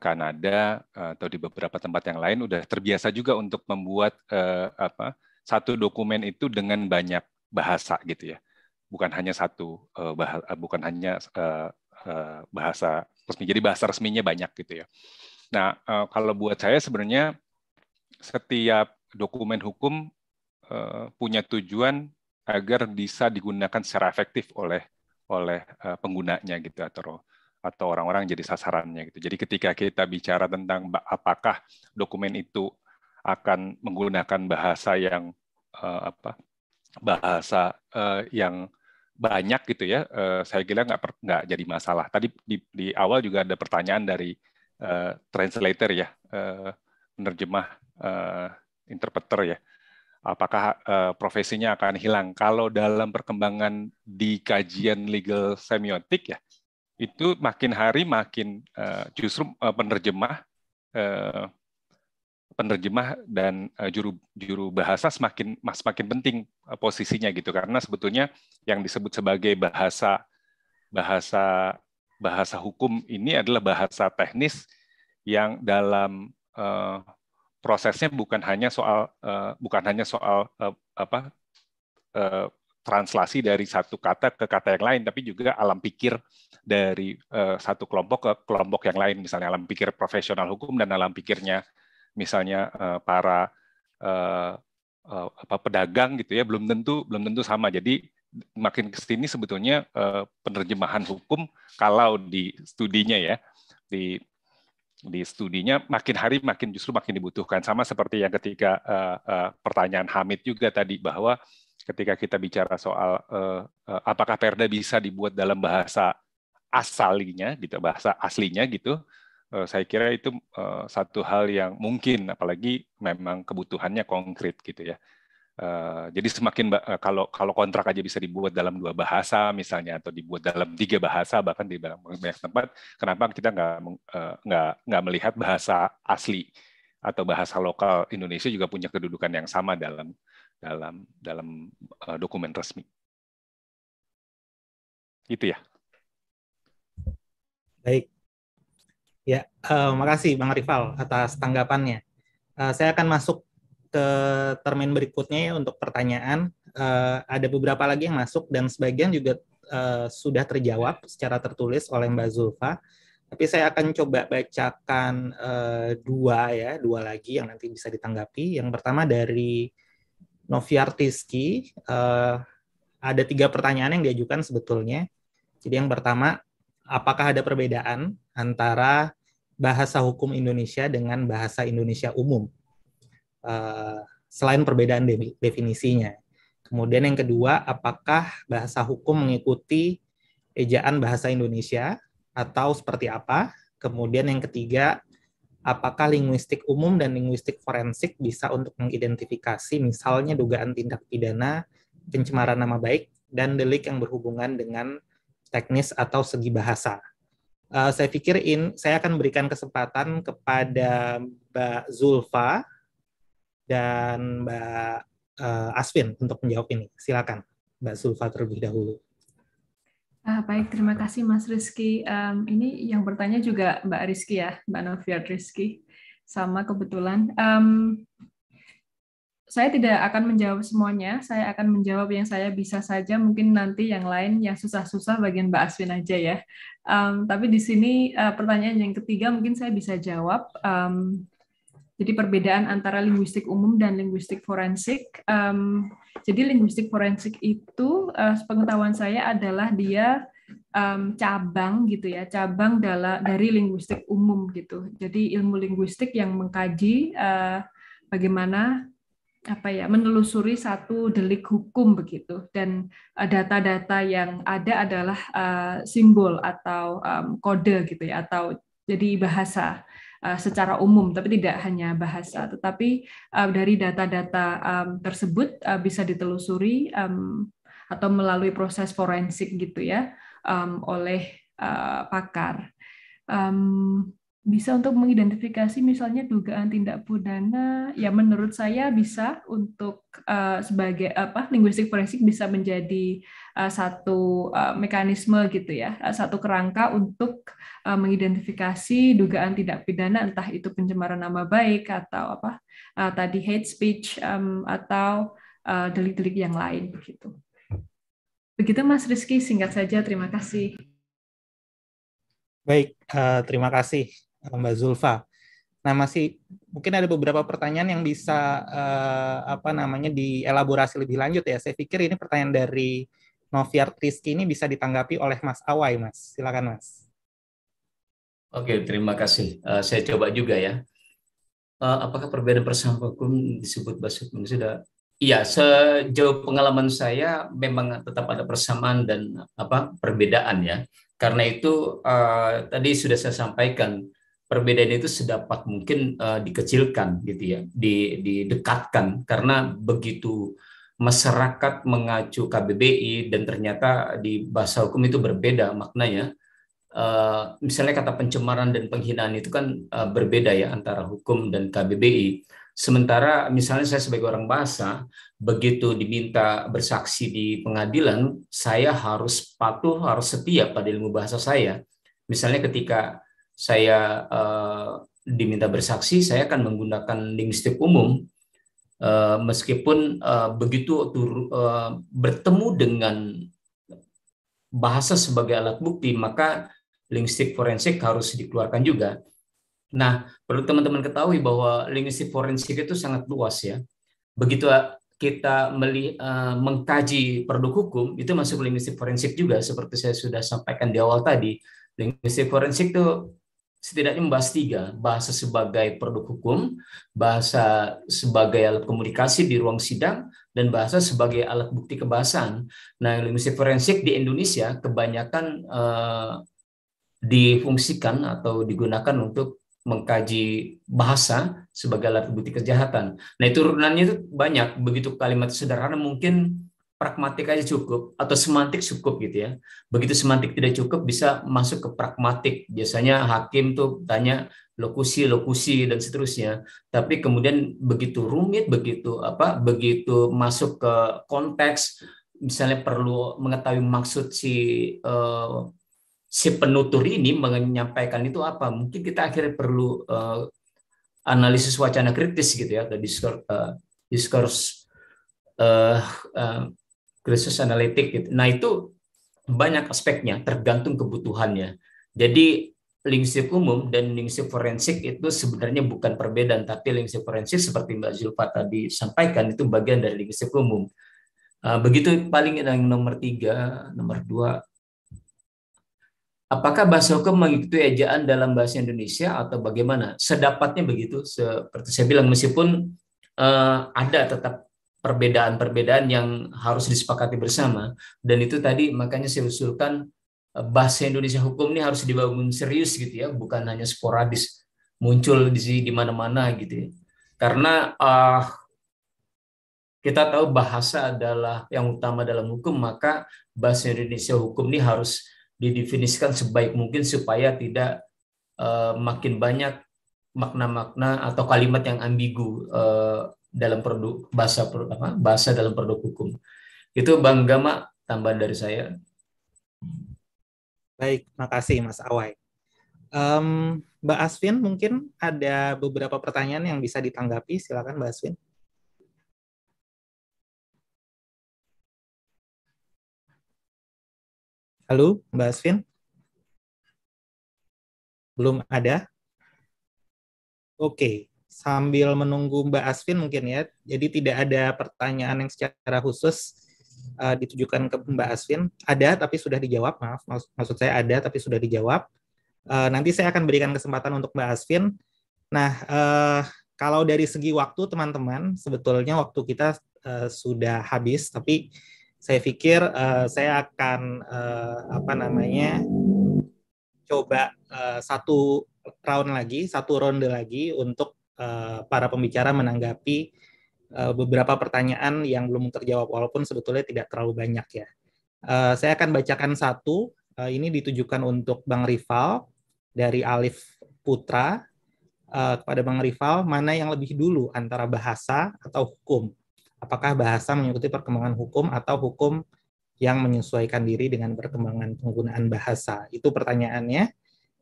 Kanada atau di beberapa tempat yang lain udah terbiasa juga untuk membuat uh, apa satu dokumen itu dengan banyak bahasa gitu ya bukan hanya satu uh, bahasa bukan hanya uh, uh, bahasa resmi jadi bahasa resminya banyak gitu ya nah uh, kalau buat saya sebenarnya setiap dokumen hukum Eh, punya tujuan agar bisa digunakan secara efektif oleh oleh eh, penggunanya gitu atau atau orang-orang jadi sasarannya gitu. Jadi ketika kita bicara tentang apakah dokumen itu akan menggunakan bahasa yang uh, apa bahasa uh, yang banyak gitu ya, uh, saya kira nggak nggak jadi masalah. Tadi di, di awal juga ada pertanyaan dari uh, translator ya, uh, penerjemah uh, interpreter ya. Uh, apakah uh, profesinya akan hilang. Kalau dalam perkembangan di kajian legal semiotik ya, itu makin hari makin uh, justru uh, penerjemah uh, penerjemah dan uh, juru juru bahasa semakin semakin penting uh, posisinya gitu karena sebetulnya yang disebut sebagai bahasa bahasa bahasa hukum ini adalah bahasa teknis yang dalam uh, prosesnya bukan hanya soal uh, bukan hanya soal uh, apa uh, translasi dari satu kata ke kata yang lain, tapi juga alam pikir dari uh, satu kelompok ke kelompok yang lain, misalnya alam pikir profesional hukum dan alam pikirnya misalnya uh, para uh, uh, apa pedagang gitu ya, belum tentu belum tentu sama. Jadi makin ke sini sebetulnya uh, penerjemahan hukum kalau di studinya ya di di studinya makin hari makin justru makin dibutuhkan sama seperti yang ketika uh, uh, pertanyaan Hamid juga tadi bahwa ketika kita bicara soal uh, uh, apakah Perda bisa dibuat dalam bahasa asalnya gitu bahasa aslinya gitu uh, saya kira itu uh, satu hal yang mungkin apalagi memang kebutuhannya konkret gitu ya Eh, jadi semakin eh, kalau kalau kontrak aja bisa dibuat dalam dua bahasa misalnya atau dibuat dalam tiga bahasa bahkan di banyak tempat, kenapa kita nggak eh, nggak nggak melihat bahasa asli atau bahasa lokal Indonesia juga punya kedudukan yang sama dalam dalam dalam dokumen resmi. Itu ya. Baik. Ya, uh, makasih Bang Rival atas tanggapannya. Uh, saya akan masuk ke termin berikutnya ya untuk pertanyaan. Uh, ada beberapa lagi yang masuk dan sebagian juga uh, sudah terjawab secara tertulis oleh Mbak Zulfa. Tapi saya akan coba bacakan uh, dua ya, dua lagi yang nanti bisa ditanggapi. Yang pertama dari Noviartiski, uh, ada tiga pertanyaan yang diajukan sebetulnya. Jadi yang pertama, apakah ada perbedaan antara bahasa hukum Indonesia dengan bahasa Indonesia umum? Eh, selain perbedaan definisinya. Kemudian yang kedua, apakah bahasa hukum mengikuti ejaan bahasa Indonesia atau seperti apa? Kemudian yang ketiga, apakah linguistik umum dan linguistik forensik bisa untuk mengidentifikasi misalnya dugaan tindak pidana pencemaran nama baik dan delik yang berhubungan dengan teknis atau segi bahasa. Uh, saya pikir in, saya akan berikan kesempatan kepada Mbak Zulfa dan Mbak uh, Asvin untuk menjawab ini. Silakan Mbak Sulfa terlebih dahulu. Ah, baik, terima kasih Mas Rizky. Um, ini yang bertanya juga Mbak Rizky ya, Mbak Novia Rizky. Sama kebetulan. Um, saya tidak akan menjawab semuanya, saya akan menjawab yang saya bisa saja, mungkin nanti yang lain yang susah-susah bagian Mbak Aswin aja ya. Um, tapi di sini uh, pertanyaan yang ketiga mungkin saya bisa jawab. Um, jadi perbedaan antara linguistik umum dan linguistik forensik. Um, jadi linguistik forensik itu uh, eh, pengetahuan saya adalah dia um, cabang gitu ya, cabang dalam dari linguistik umum gitu. Jadi ilmu linguistik yang mengkaji uh, bagaimana apa ya menelusuri satu delik hukum begitu dan eh, data-data yang ada adalah uh, simbol atau um, kode gitu ya atau jadi bahasa Eh, secara umum, tapi tidak hanya bahasa. Tetapi eh, dari data-data tersebut eh, bisa ditelusuri atau melalui proses forensik gitu ya oleh pakar. bisa untuk mengidentifikasi misalnya dugaan tindak pidana ya menurut saya bisa untuk sebagai apa linguistik forensik bisa menjadi Eh, satu eh, mekanisme gitu ya, eh, satu kerangka untuk mengidentifikasi dugaan tindak pidana entah itu pencemaran nama baik atau apa tadi hate speech atau delik-delik yang lain begitu. Begitu Mas Rizky, singkat saja. Terima kasih. Baik, terima kasih Mbak Zulfa. Nah, masih mungkin ada beberapa pertanyaan yang bisa apa namanya dielaborasi lebih lanjut ya. Saya pikir ini pertanyaan dari Noviar Triski ini bisa ditanggapi oleh Mas Awai, Mas. Silakan, Mas. Oke, terima kasih. Uh, saya coba juga ya. Uh, apakah perbedaan persangka hukum disebut basut sudah? Iya, sejauh pengalaman saya memang tetap ada persamaan dan apa perbedaan ya. Karena itu uh, tadi sudah saya sampaikan perbedaan itu sedapat mungkin uh, dikecilkan gitu ya, didekatkan karena begitu masyarakat mengacu KBBI dan ternyata di bahasa hukum itu berbeda maknanya. Eh, misalnya kata pencemaran dan penghinaan itu kan eh, berbeda ya antara hukum dan KBBI. Sementara misalnya saya sebagai orang bahasa, begitu diminta bersaksi di pengadilan, saya harus patuh, harus setia pada ilmu bahasa saya. Misalnya ketika saya eh, diminta bersaksi, saya akan menggunakan linguistik umum Eh, meskipun eh, begitu tur, eh, bertemu dengan bahasa sebagai alat bukti, maka linguistik forensik harus dikeluarkan juga. Nah, perlu teman-teman ketahui bahwa linguistik forensik itu sangat luas ya. Begitu kita meli, mengkaji produk hukum, itu masuk linguistik forensik juga seperti saya sudah sampaikan di awal tadi. Linguistik forensik itu setidaknya membahas tiga, bahasa sebagai produk hukum, bahasa sebagai alat komunikasi di ruang sidang, dan bahasa sebagai alat bukti kebahasan. Nah, linguistik forensik di Indonesia kebanyakan eh, difungsikan atau digunakan untuk mengkaji bahasa sebagai alat bukti kejahatan. Nah, itu turunannya itu banyak. Begitu kalimat sederhana mungkin pragmatik aja cukup atau semantik cukup gitu ya. Begitu semantik tidak cukup bisa masuk ke pragmatik. Biasanya hakim tuh tanya lokusi, lokusi dan seterusnya. Tapi kemudian begitu rumit, begitu apa, begitu masuk ke konteks misalnya perlu mengetahui maksud si uh, si penutur ini menyampaikan itu apa. Mungkin kita akhirnya perlu uh, analisis wacana kritis gitu ya atau eh, diskurs uh, diskurs uh, uh, krisis analitik gitu. Nah itu banyak aspeknya, tergantung kebutuhannya. Jadi linguistik umum dan linguistik forensik itu sebenarnya bukan perbedaan, tapi linguistik forensik seperti Mbak Zulfa tadi sampaikan itu bagian dari linguistik umum. Ah, begitu paling yang nomor tiga, nomor dua, apakah bahasa hukum mengikuti ejaan dalam bahasa Indonesia atau bagaimana? Sedapatnya begitu, seperti saya bilang meskipun uh, ada tetap perbedaan-perbedaan yang harus disepakati bersama dan itu tadi makanya saya usulkan eh, bahasa Indonesia hukum ini harus dibangun serius gitu ya bukan hanya sporadis muncul di di mana-mana gitu ya. karena uh, kita tahu bahasa adalah yang utama dalam hukum maka bahasa Indonesia hukum ini harus didefinisikan sebaik mungkin supaya tidak uh, makin banyak makna-makna atau kalimat yang ambigu uh, dalam produk bahasa apa bahasa dalam produk hukum. Itu Bang Gama tambahan dari saya. Baik, makasih Mas Awai. Um, Mbak Asvin, mungkin ada beberapa pertanyaan yang bisa ditanggapi. Silakan Mbak Asvin. Halo, Mbak Asvin? Belum ada? Oke sambil menunggu Mbak Asvin mungkin ya. Jadi tidak ada pertanyaan yang secara khusus uh, ditujukan ke Mbak Asvin. Ada tapi sudah dijawab, maaf. Maksud, saya ada tapi sudah dijawab. Uh, nanti saya akan berikan kesempatan untuk Mbak Asvin. Nah, uh, kalau dari segi waktu teman-teman, sebetulnya waktu kita uh, sudah habis, tapi saya pikir uh, saya akan uh, apa namanya coba uh, satu round lagi, satu ronde lagi untuk Eh, para pembicara menanggapi eh, beberapa pertanyaan yang belum terjawab walaupun sebetulnya tidak terlalu banyak ya. Eh, saya akan bacakan satu. ini ditujukan untuk Bang Rival dari Alif Putra kepada Bang Rival mana yang lebih dulu antara bahasa atau hukum? Apakah bahasa mengikuti perkembangan hukum atau hukum yang menyesuaikan diri dengan perkembangan penggunaan bahasa? Itu pertanyaannya.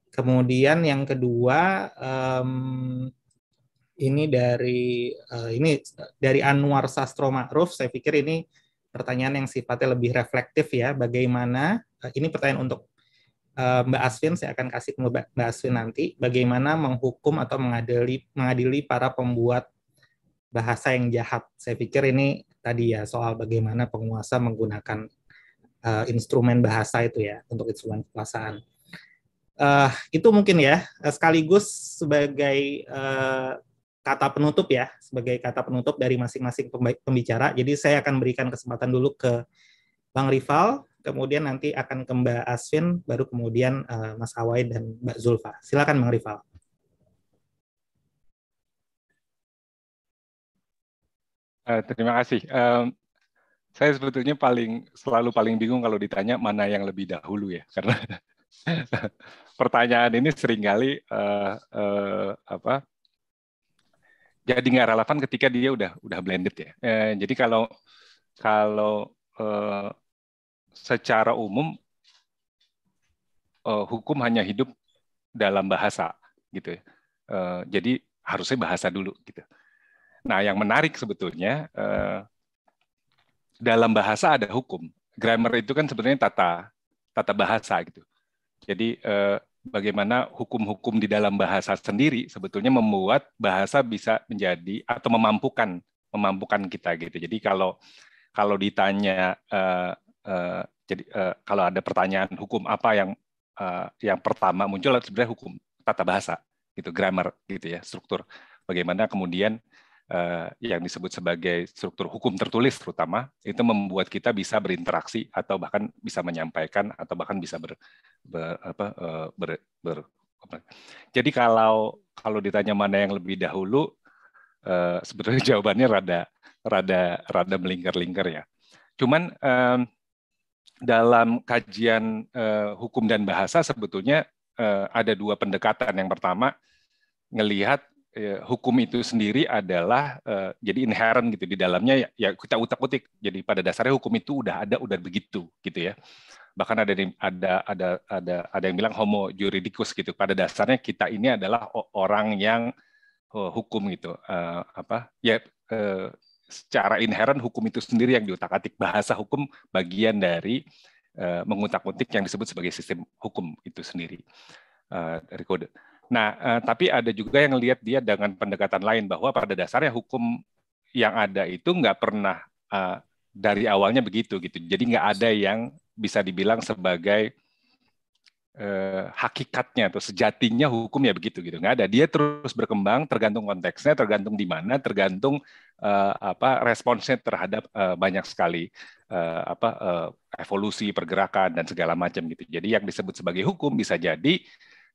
Kemudian yang kedua ini dari uh, ini dari Anwar Sastro Ma'ruf. Saya pikir ini pertanyaan yang sifatnya lebih reflektif ya. Bagaimana uh, ini pertanyaan untuk uh, Mbak Asvin, saya akan kasih ke Mbak Asvin nanti. Bagaimana menghukum atau mengadili mengadili para pembuat bahasa yang jahat? Saya pikir ini tadi ya soal bagaimana penguasa menggunakan uh, instrumen bahasa itu ya untuk instrumen kekuasaan uh, itu mungkin ya sekaligus sebagai uh, kata penutup ya sebagai kata penutup dari masing-masing pembicara. Jadi saya akan berikan kesempatan dulu ke Bang Rival, kemudian nanti akan ke Mbak Asvin, baru kemudian uh, Mas Awai dan Mbak Zulfa. Silakan Bang Rival. Uh, terima kasih. Um, saya sebetulnya paling selalu paling bingung kalau ditanya mana yang lebih dahulu ya, karena pertanyaan ini seringkali uh, uh, apa jadi nggak relevan ketika dia udah udah blended ya. Eh, jadi kalau kalau eh, secara umum eh, hukum hanya hidup dalam bahasa gitu. Ya. Eh, jadi harusnya bahasa dulu gitu. Nah, yang menarik sebetulnya eh, dalam bahasa ada hukum. Grammar itu kan sebenarnya tata tata bahasa gitu. Jadi eh, bagaimana hukum-hukum di dalam bahasa sendiri sebetulnya membuat bahasa bisa menjadi atau memampukan memampukan kita gitu. Jadi kalau kalau ditanya uh, uh, jadi uh, kalau ada pertanyaan hukum apa yang uh, yang pertama muncul sebenarnya hukum tata bahasa gitu, grammar gitu ya, struktur. Bagaimana kemudian Eh, yang disebut sebagai struktur hukum tertulis terutama itu membuat kita bisa berinteraksi atau bahkan bisa menyampaikan atau bahkan bisa ber, ber apa eh, ber, ber jadi kalau kalau ditanya mana yang lebih dahulu eh, sebetulnya jawabannya rada rada rada melingkar-lingkar ya. Cuman dalam kajian hukum dan bahasa sebetulnya ada dua pendekatan. Yang pertama ngelihat Iya, hukum itu sendiri adalah uh, jadi inherent gitu di dalamnya ya, ya kita utak-utik. Jadi pada dasarnya hukum itu udah ada, udah begitu gitu ya. Bahkan ada ada ada ada ada yang bilang homo juridicus gitu. Pada dasarnya kita ini adalah orang yang oh, hukum gitu. Uh, apa? Ya uh, secara inherent hukum itu sendiri yang diutak-atik bahasa hukum bagian dari uh, mengutak-atik yang disebut sebagai sistem hukum itu sendiri. Uh, dari kode. Nah, eh, tapi ada juga yang lihat dia dengan pendekatan lain bahwa pada dasarnya hukum yang ada itu nggak pernah eh, dari awalnya begitu gitu. Jadi nggak ada yang bisa dibilang sebagai eh, hakikatnya atau sejatinya hukum ya begitu gitu nggak ada dia terus berkembang tergantung konteksnya tergantung di mana tergantung eh, apa responsnya terhadap eh, banyak sekali eh, apa eh, evolusi pergerakan dan segala macam gitu jadi yang disebut sebagai hukum bisa jadi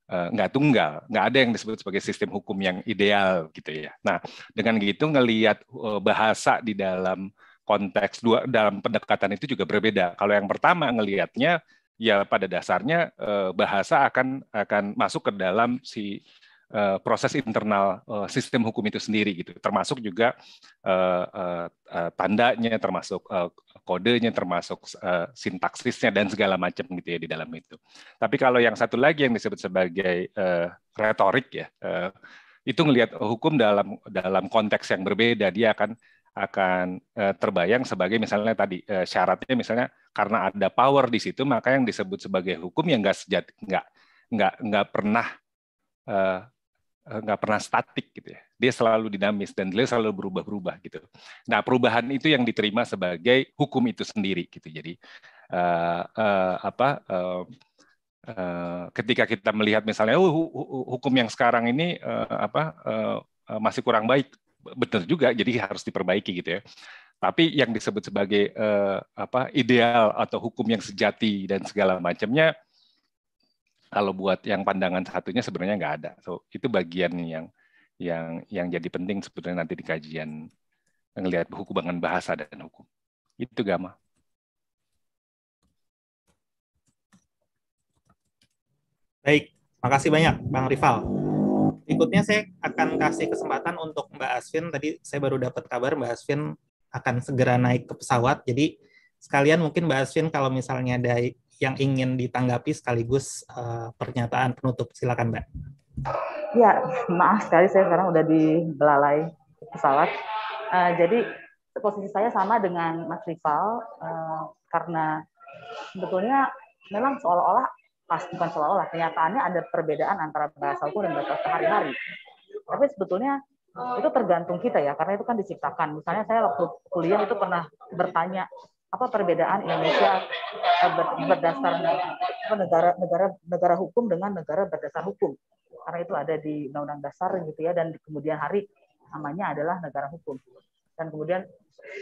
Eh, nggak tunggal, nggak ada yang disebut sebagai sistem hukum yang ideal gitu ya. Nah dengan gitu ngelihat eh, bahasa di dalam konteks dua dalam pendekatan itu juga berbeda. Kalau yang pertama ngelihatnya ya pada dasarnya eh, bahasa akan akan masuk ke dalam si Eh, proses internal eh, sistem hukum itu sendiri gitu termasuk juga eh, tandanya termasuk kodenya termasuk sintaksisnya dan segala macam gitu ya di dalam itu tapi kalau yang satu lagi yang disebut sebagai retorik ya itu melihat hukum dalam dalam konteks yang berbeda dia akan akan terbayang sebagai misalnya tadi syaratnya misalnya karena ada power di situ maka yang disebut sebagai hukum yang nggak sejati nggak nggak nggak pernah Eh, nggak pernah statik gitu ya. Dia selalu dinamis dan dia selalu berubah-berubah gitu. Nah perubahan itu yang diterima sebagai hukum itu sendiri gitu. Jadi uh, uh, apa uh, uh, ketika kita melihat misalnya oh, hukum yang sekarang ini uh, apa uh, masih kurang baik, benar juga. Jadi harus diperbaiki gitu ya. Tapi yang disebut sebagai uh, apa ideal atau hukum yang sejati dan segala macamnya kalau buat yang pandangan satunya sebenarnya nggak ada. So itu bagian yang yang yang jadi penting sebenarnya nanti di kajian ngelihat hubungan bahasa dan hukum. Itu Gama. Baik, makasih banyak Bang Rival. Berikutnya saya akan kasih kesempatan untuk Mbak Asvin. Tadi saya baru dapat kabar Mbak Asvin akan segera naik ke pesawat. Jadi sekalian mungkin Mbak Asvin kalau misalnya ada yang ingin ditanggapi sekaligus uh, pernyataan penutup. Silakan, Mbak. Ya, maaf sekali saya sekarang udah di belalai pesawat. Uh, jadi posisi saya sama dengan Mas Rival uh, eh, karena sebetulnya memang seolah-olah pas bukan seolah-olah kenyataannya ada perbedaan antara bahasa hukum dan bahasa sehari-hari. Tapi sebetulnya itu tergantung kita ya karena itu kan diciptakan. Misalnya saya waktu kuliah itu pernah bertanya apa perbedaan Indonesia eh, berdasar negara negara negara hukum dengan negara berdasar hukum karena itu ada di undang-undang dasar gitu ya dan kemudian hari namanya adalah negara hukum dan kemudian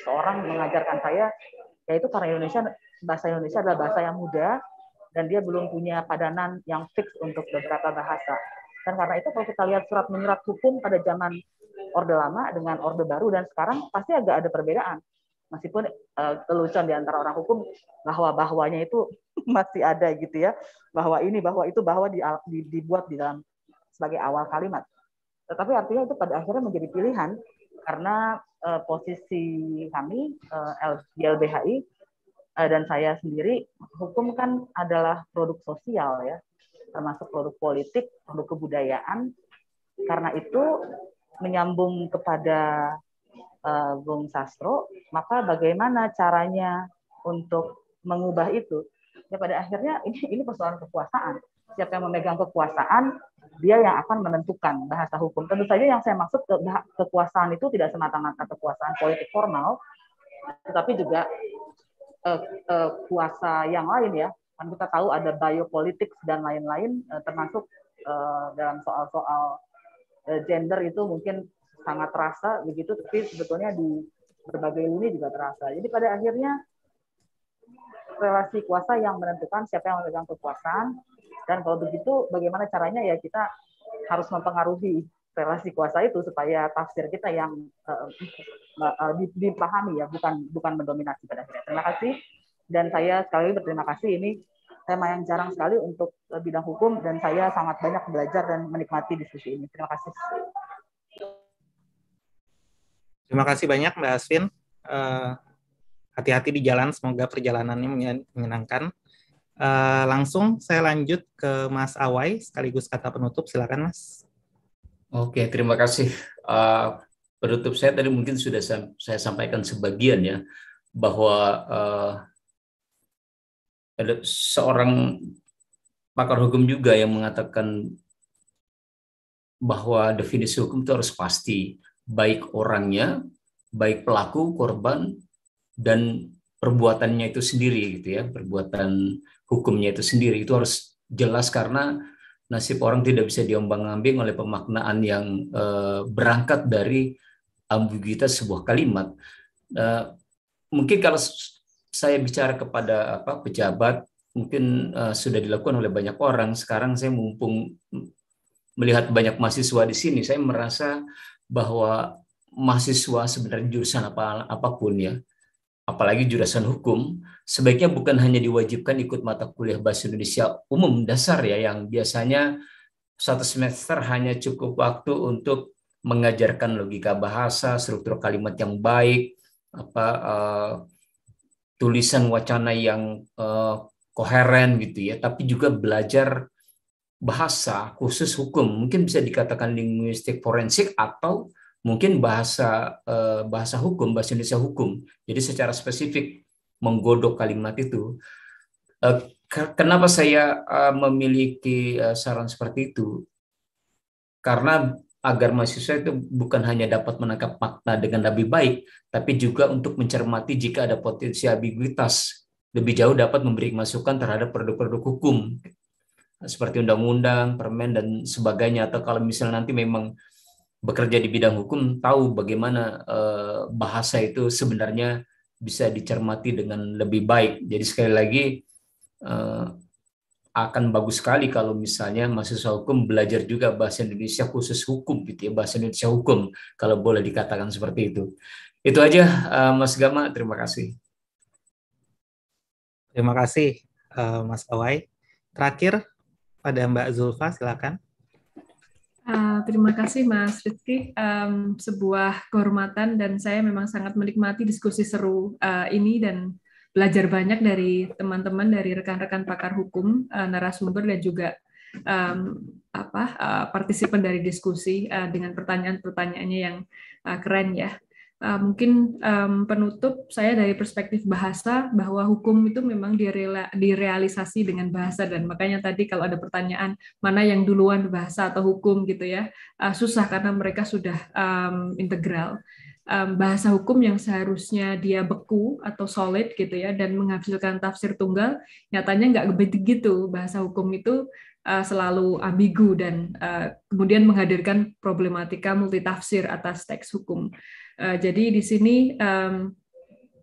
seorang mengajarkan saya yaitu karena Indonesia bahasa Indonesia adalah bahasa yang muda dan dia belum punya padanan yang fix untuk beberapa bahasa dan karena itu kalau kita lihat surat menyurat hukum pada zaman Orde Lama dengan Orde Baru dan sekarang pasti agak ada perbedaan meskipun uh, di antara orang hukum bahwa bahwanya itu masih ada gitu ya bahwa ini bahwa itu bahwa di, di, dibuat di dalam sebagai awal kalimat tetapi artinya itu pada akhirnya menjadi pilihan karena uh, posisi kami uh, LBHI uh, dan saya sendiri hukum kan adalah produk sosial ya termasuk produk politik produk kebudayaan karena itu menyambung kepada Eh, Bung Sastro, maka bagaimana caranya untuk mengubah itu? Ya pada akhirnya ini ini persoalan kekuasaan. Siapa yang memegang kekuasaan, dia yang akan menentukan bahasa hukum. Tentu saja yang saya maksud ke, kekuasaan itu tidak semata-mata kekuasaan politik formal, tetapi juga eh, eh, kuasa yang lain ya. Kan kita tahu ada biopolitik dan lain-lain, eh, termasuk eh, dalam soal-soal eh, gender itu mungkin sangat terasa begitu, tapi sebetulnya di berbagai lini juga terasa. Jadi pada akhirnya relasi kuasa yang menentukan siapa yang memegang kekuasaan dan kalau begitu bagaimana caranya ya kita harus mempengaruhi relasi kuasa itu supaya tafsir kita yang uh, uh, dipahami ya bukan bukan mendominasi pada akhirnya. Terima kasih dan saya sekali lagi berterima kasih ini tema yang jarang sekali untuk bidang hukum dan saya sangat banyak belajar dan menikmati diskusi ini. Terima kasih. Terima kasih banyak Mbak Asvin. hati eh, hati-hati di jalan, semoga perjalanannya menyenangkan. Uh, langsung saya lanjut ke Mas Awai sekaligus kata penutup, silakan Mas. Oke, terima kasih. Uh, penutup saya tadi mungkin sudah saya sampaikan sebagian ya bahwa uh, ada seorang pakar hukum juga yang mengatakan bahwa definisi hukum itu harus pasti baik orangnya, baik pelaku, korban, dan perbuatannya itu sendiri gitu ya, perbuatan hukumnya itu sendiri itu harus jelas karena nasib orang tidak bisa diombang-ambing oleh pemaknaan yang eh, berangkat dari ambiguitas sebuah kalimat. Eh, mungkin kalau saya bicara kepada apa pejabat mungkin uh, sudah dilakukan oleh banyak orang. Sekarang saya mumpung melihat banyak mahasiswa di sini, saya merasa bahwa mahasiswa sebenarnya jurusan apa apapun ya, apalagi jurusan hukum, sebaiknya bukan hanya diwajibkan ikut mata kuliah bahasa Indonesia umum dasar ya yang biasanya satu semester hanya cukup waktu untuk mengajarkan logika bahasa, struktur kalimat yang baik, apa uh, tulisan wacana yang uh, koheren gitu ya, tapi juga belajar bahasa khusus hukum mungkin bisa dikatakan linguistik forensik atau mungkin bahasa eh, bahasa hukum bahasa Indonesia hukum jadi secara spesifik menggodok kalimat itu eh, kenapa saya eh, memiliki saran seperti itu karena agar mahasiswa itu bukan hanya dapat menangkap makna dengan lebih baik, tapi juga untuk mencermati jika ada potensi ambiguitas lebih jauh dapat memberi masukan terhadap produk-produk hukum seperti undang-undang, permen dan sebagainya atau kalau misalnya nanti memang bekerja di bidang hukum tahu bagaimana eh, bahasa itu sebenarnya bisa dicermati dengan lebih baik. Jadi sekali lagi eh, akan bagus sekali kalau misalnya mahasiswa hukum belajar juga bahasa Indonesia khusus hukum gitu ya, bahasa Indonesia hukum kalau boleh dikatakan seperti itu. Itu aja eh, Mas Gama, terima kasih. Terima kasih Mas Awai. Terakhir pada Mbak Zulfa, silakan. Uh, terima kasih Mas Rizky, um, sebuah kehormatan dan saya memang sangat menikmati diskusi seru uh, ini dan belajar banyak dari teman-teman dari rekan-rekan pakar hukum, uh, narasumber dan juga um, apa uh, partisipan dari diskusi uh, dengan pertanyaan-pertanyaannya yang uh, keren ya. Eh, mungkin um, penutup saya dari perspektif bahasa bahwa hukum itu memang direla, direalisasi dengan bahasa dan makanya tadi kalau ada pertanyaan mana yang duluan bahasa atau hukum gitu ya uh, susah karena mereka sudah um, integral um, bahasa hukum yang seharusnya dia beku atau solid gitu ya dan menghasilkan tafsir tunggal nyatanya nggak begitu bahasa hukum itu eh, selalu ambigu dan kemudian menghadirkan problematika multitafsir atas teks hukum. Eh, jadi di sini um,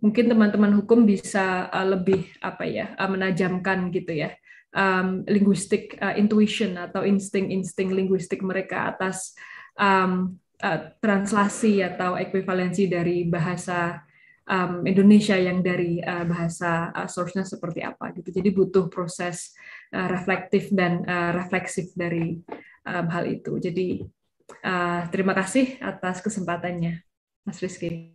mungkin teman-teman hukum bisa uh, lebih apa ya uh, menajamkan gitu ya um, linguistik uh, intuition atau insting-insting linguistik mereka atas um, uh, translasi atau ekuivalensi dari bahasa um, Indonesia yang dari uh, bahasa uh, source-nya seperti apa gitu. Jadi butuh proses uh, reflektif dan uh, refleksif dari um, hal itu. Jadi uh, terima kasih atas kesempatannya. Mas Rizky.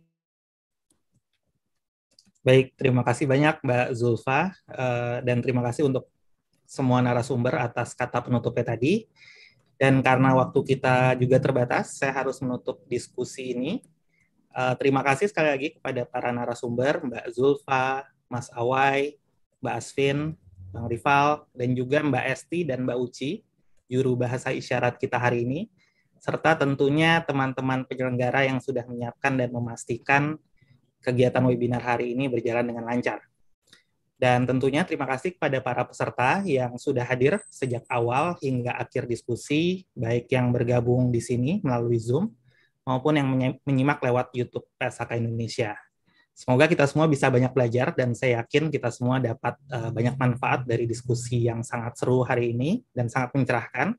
Baik, terima kasih banyak Mbak Zulfa uh, dan terima kasih untuk semua narasumber atas kata penutupnya tadi. Dan karena waktu kita juga terbatas, saya harus menutup diskusi ini. Uh, terima kasih sekali lagi kepada para narasumber, Mbak Zulfa, Mas Awai, Mbak Asvin, Bang Rival, dan juga Mbak Esti dan Mbak Uci, juru bahasa isyarat kita hari ini serta tentunya teman-teman penyelenggara yang sudah menyiapkan dan memastikan kegiatan webinar hari ini berjalan dengan lancar. Dan tentunya terima kasih kepada para peserta yang sudah hadir sejak awal hingga akhir diskusi, baik yang bergabung di sini melalui Zoom maupun yang menyimak lewat YouTube PSAK Indonesia. Semoga kita semua bisa banyak belajar dan saya yakin kita semua dapat eh, banyak manfaat dari diskusi yang sangat seru hari ini dan sangat mencerahkan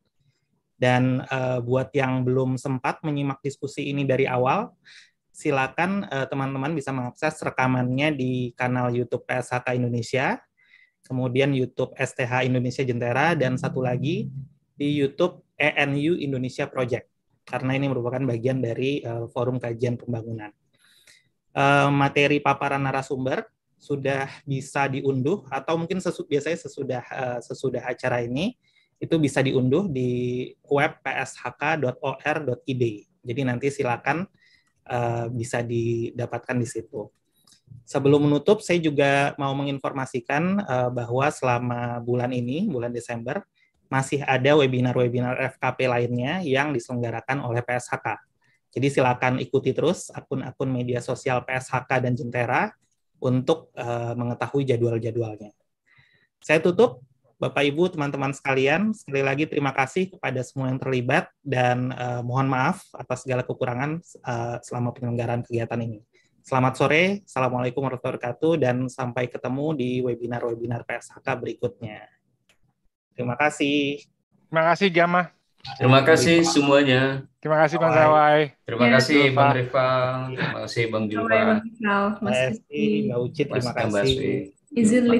dan uh, buat yang belum sempat menyimak diskusi ini dari awal, silakan eh, teman-teman uh, bisa mengakses rekamannya di kanal YouTube PSHK Indonesia, kemudian YouTube STH Indonesia Jentera, dan satu lagi di YouTube ENU Indonesia Project, karena ini merupakan bagian dari uh, Forum Kajian Pembangunan. Uh, materi paparan narasumber sudah bisa diunduh atau mungkin sesu biasanya sesudah uh, sesudah acara ini itu bisa diunduh di web pshk.or.id. Jadi nanti silakan uh, bisa didapatkan di situ. Sebelum menutup, saya juga mau menginformasikan uh, bahwa selama bulan ini, bulan Desember, masih ada webinar-webinar FKP lainnya yang diselenggarakan oleh PSHK. Jadi silakan ikuti terus akun-akun media sosial PSHK dan Jentera untuk uh, mengetahui jadwal-jadwalnya. Saya tutup Bapak Ibu, teman-teman sekalian, sekali lagi terima kasih kepada semua yang terlibat dan uh, mohon maaf atas segala kekurangan uh, selama penyelenggaraan kegiatan ini. Selamat sore, Assalamualaikum warahmatullahi wabarakatuh, dan sampai ketemu di webinar-webinar PSHK berikutnya. Terima kasih. Terima kasih, Gama. Ah. Terima kasih semuanya. Terima kasih Bang Zawai. Iya, terima kasih Bang Rifa. Terima kasih Bang Julfa. Terima kasih Mbak Ucit. Terima kasih. Izin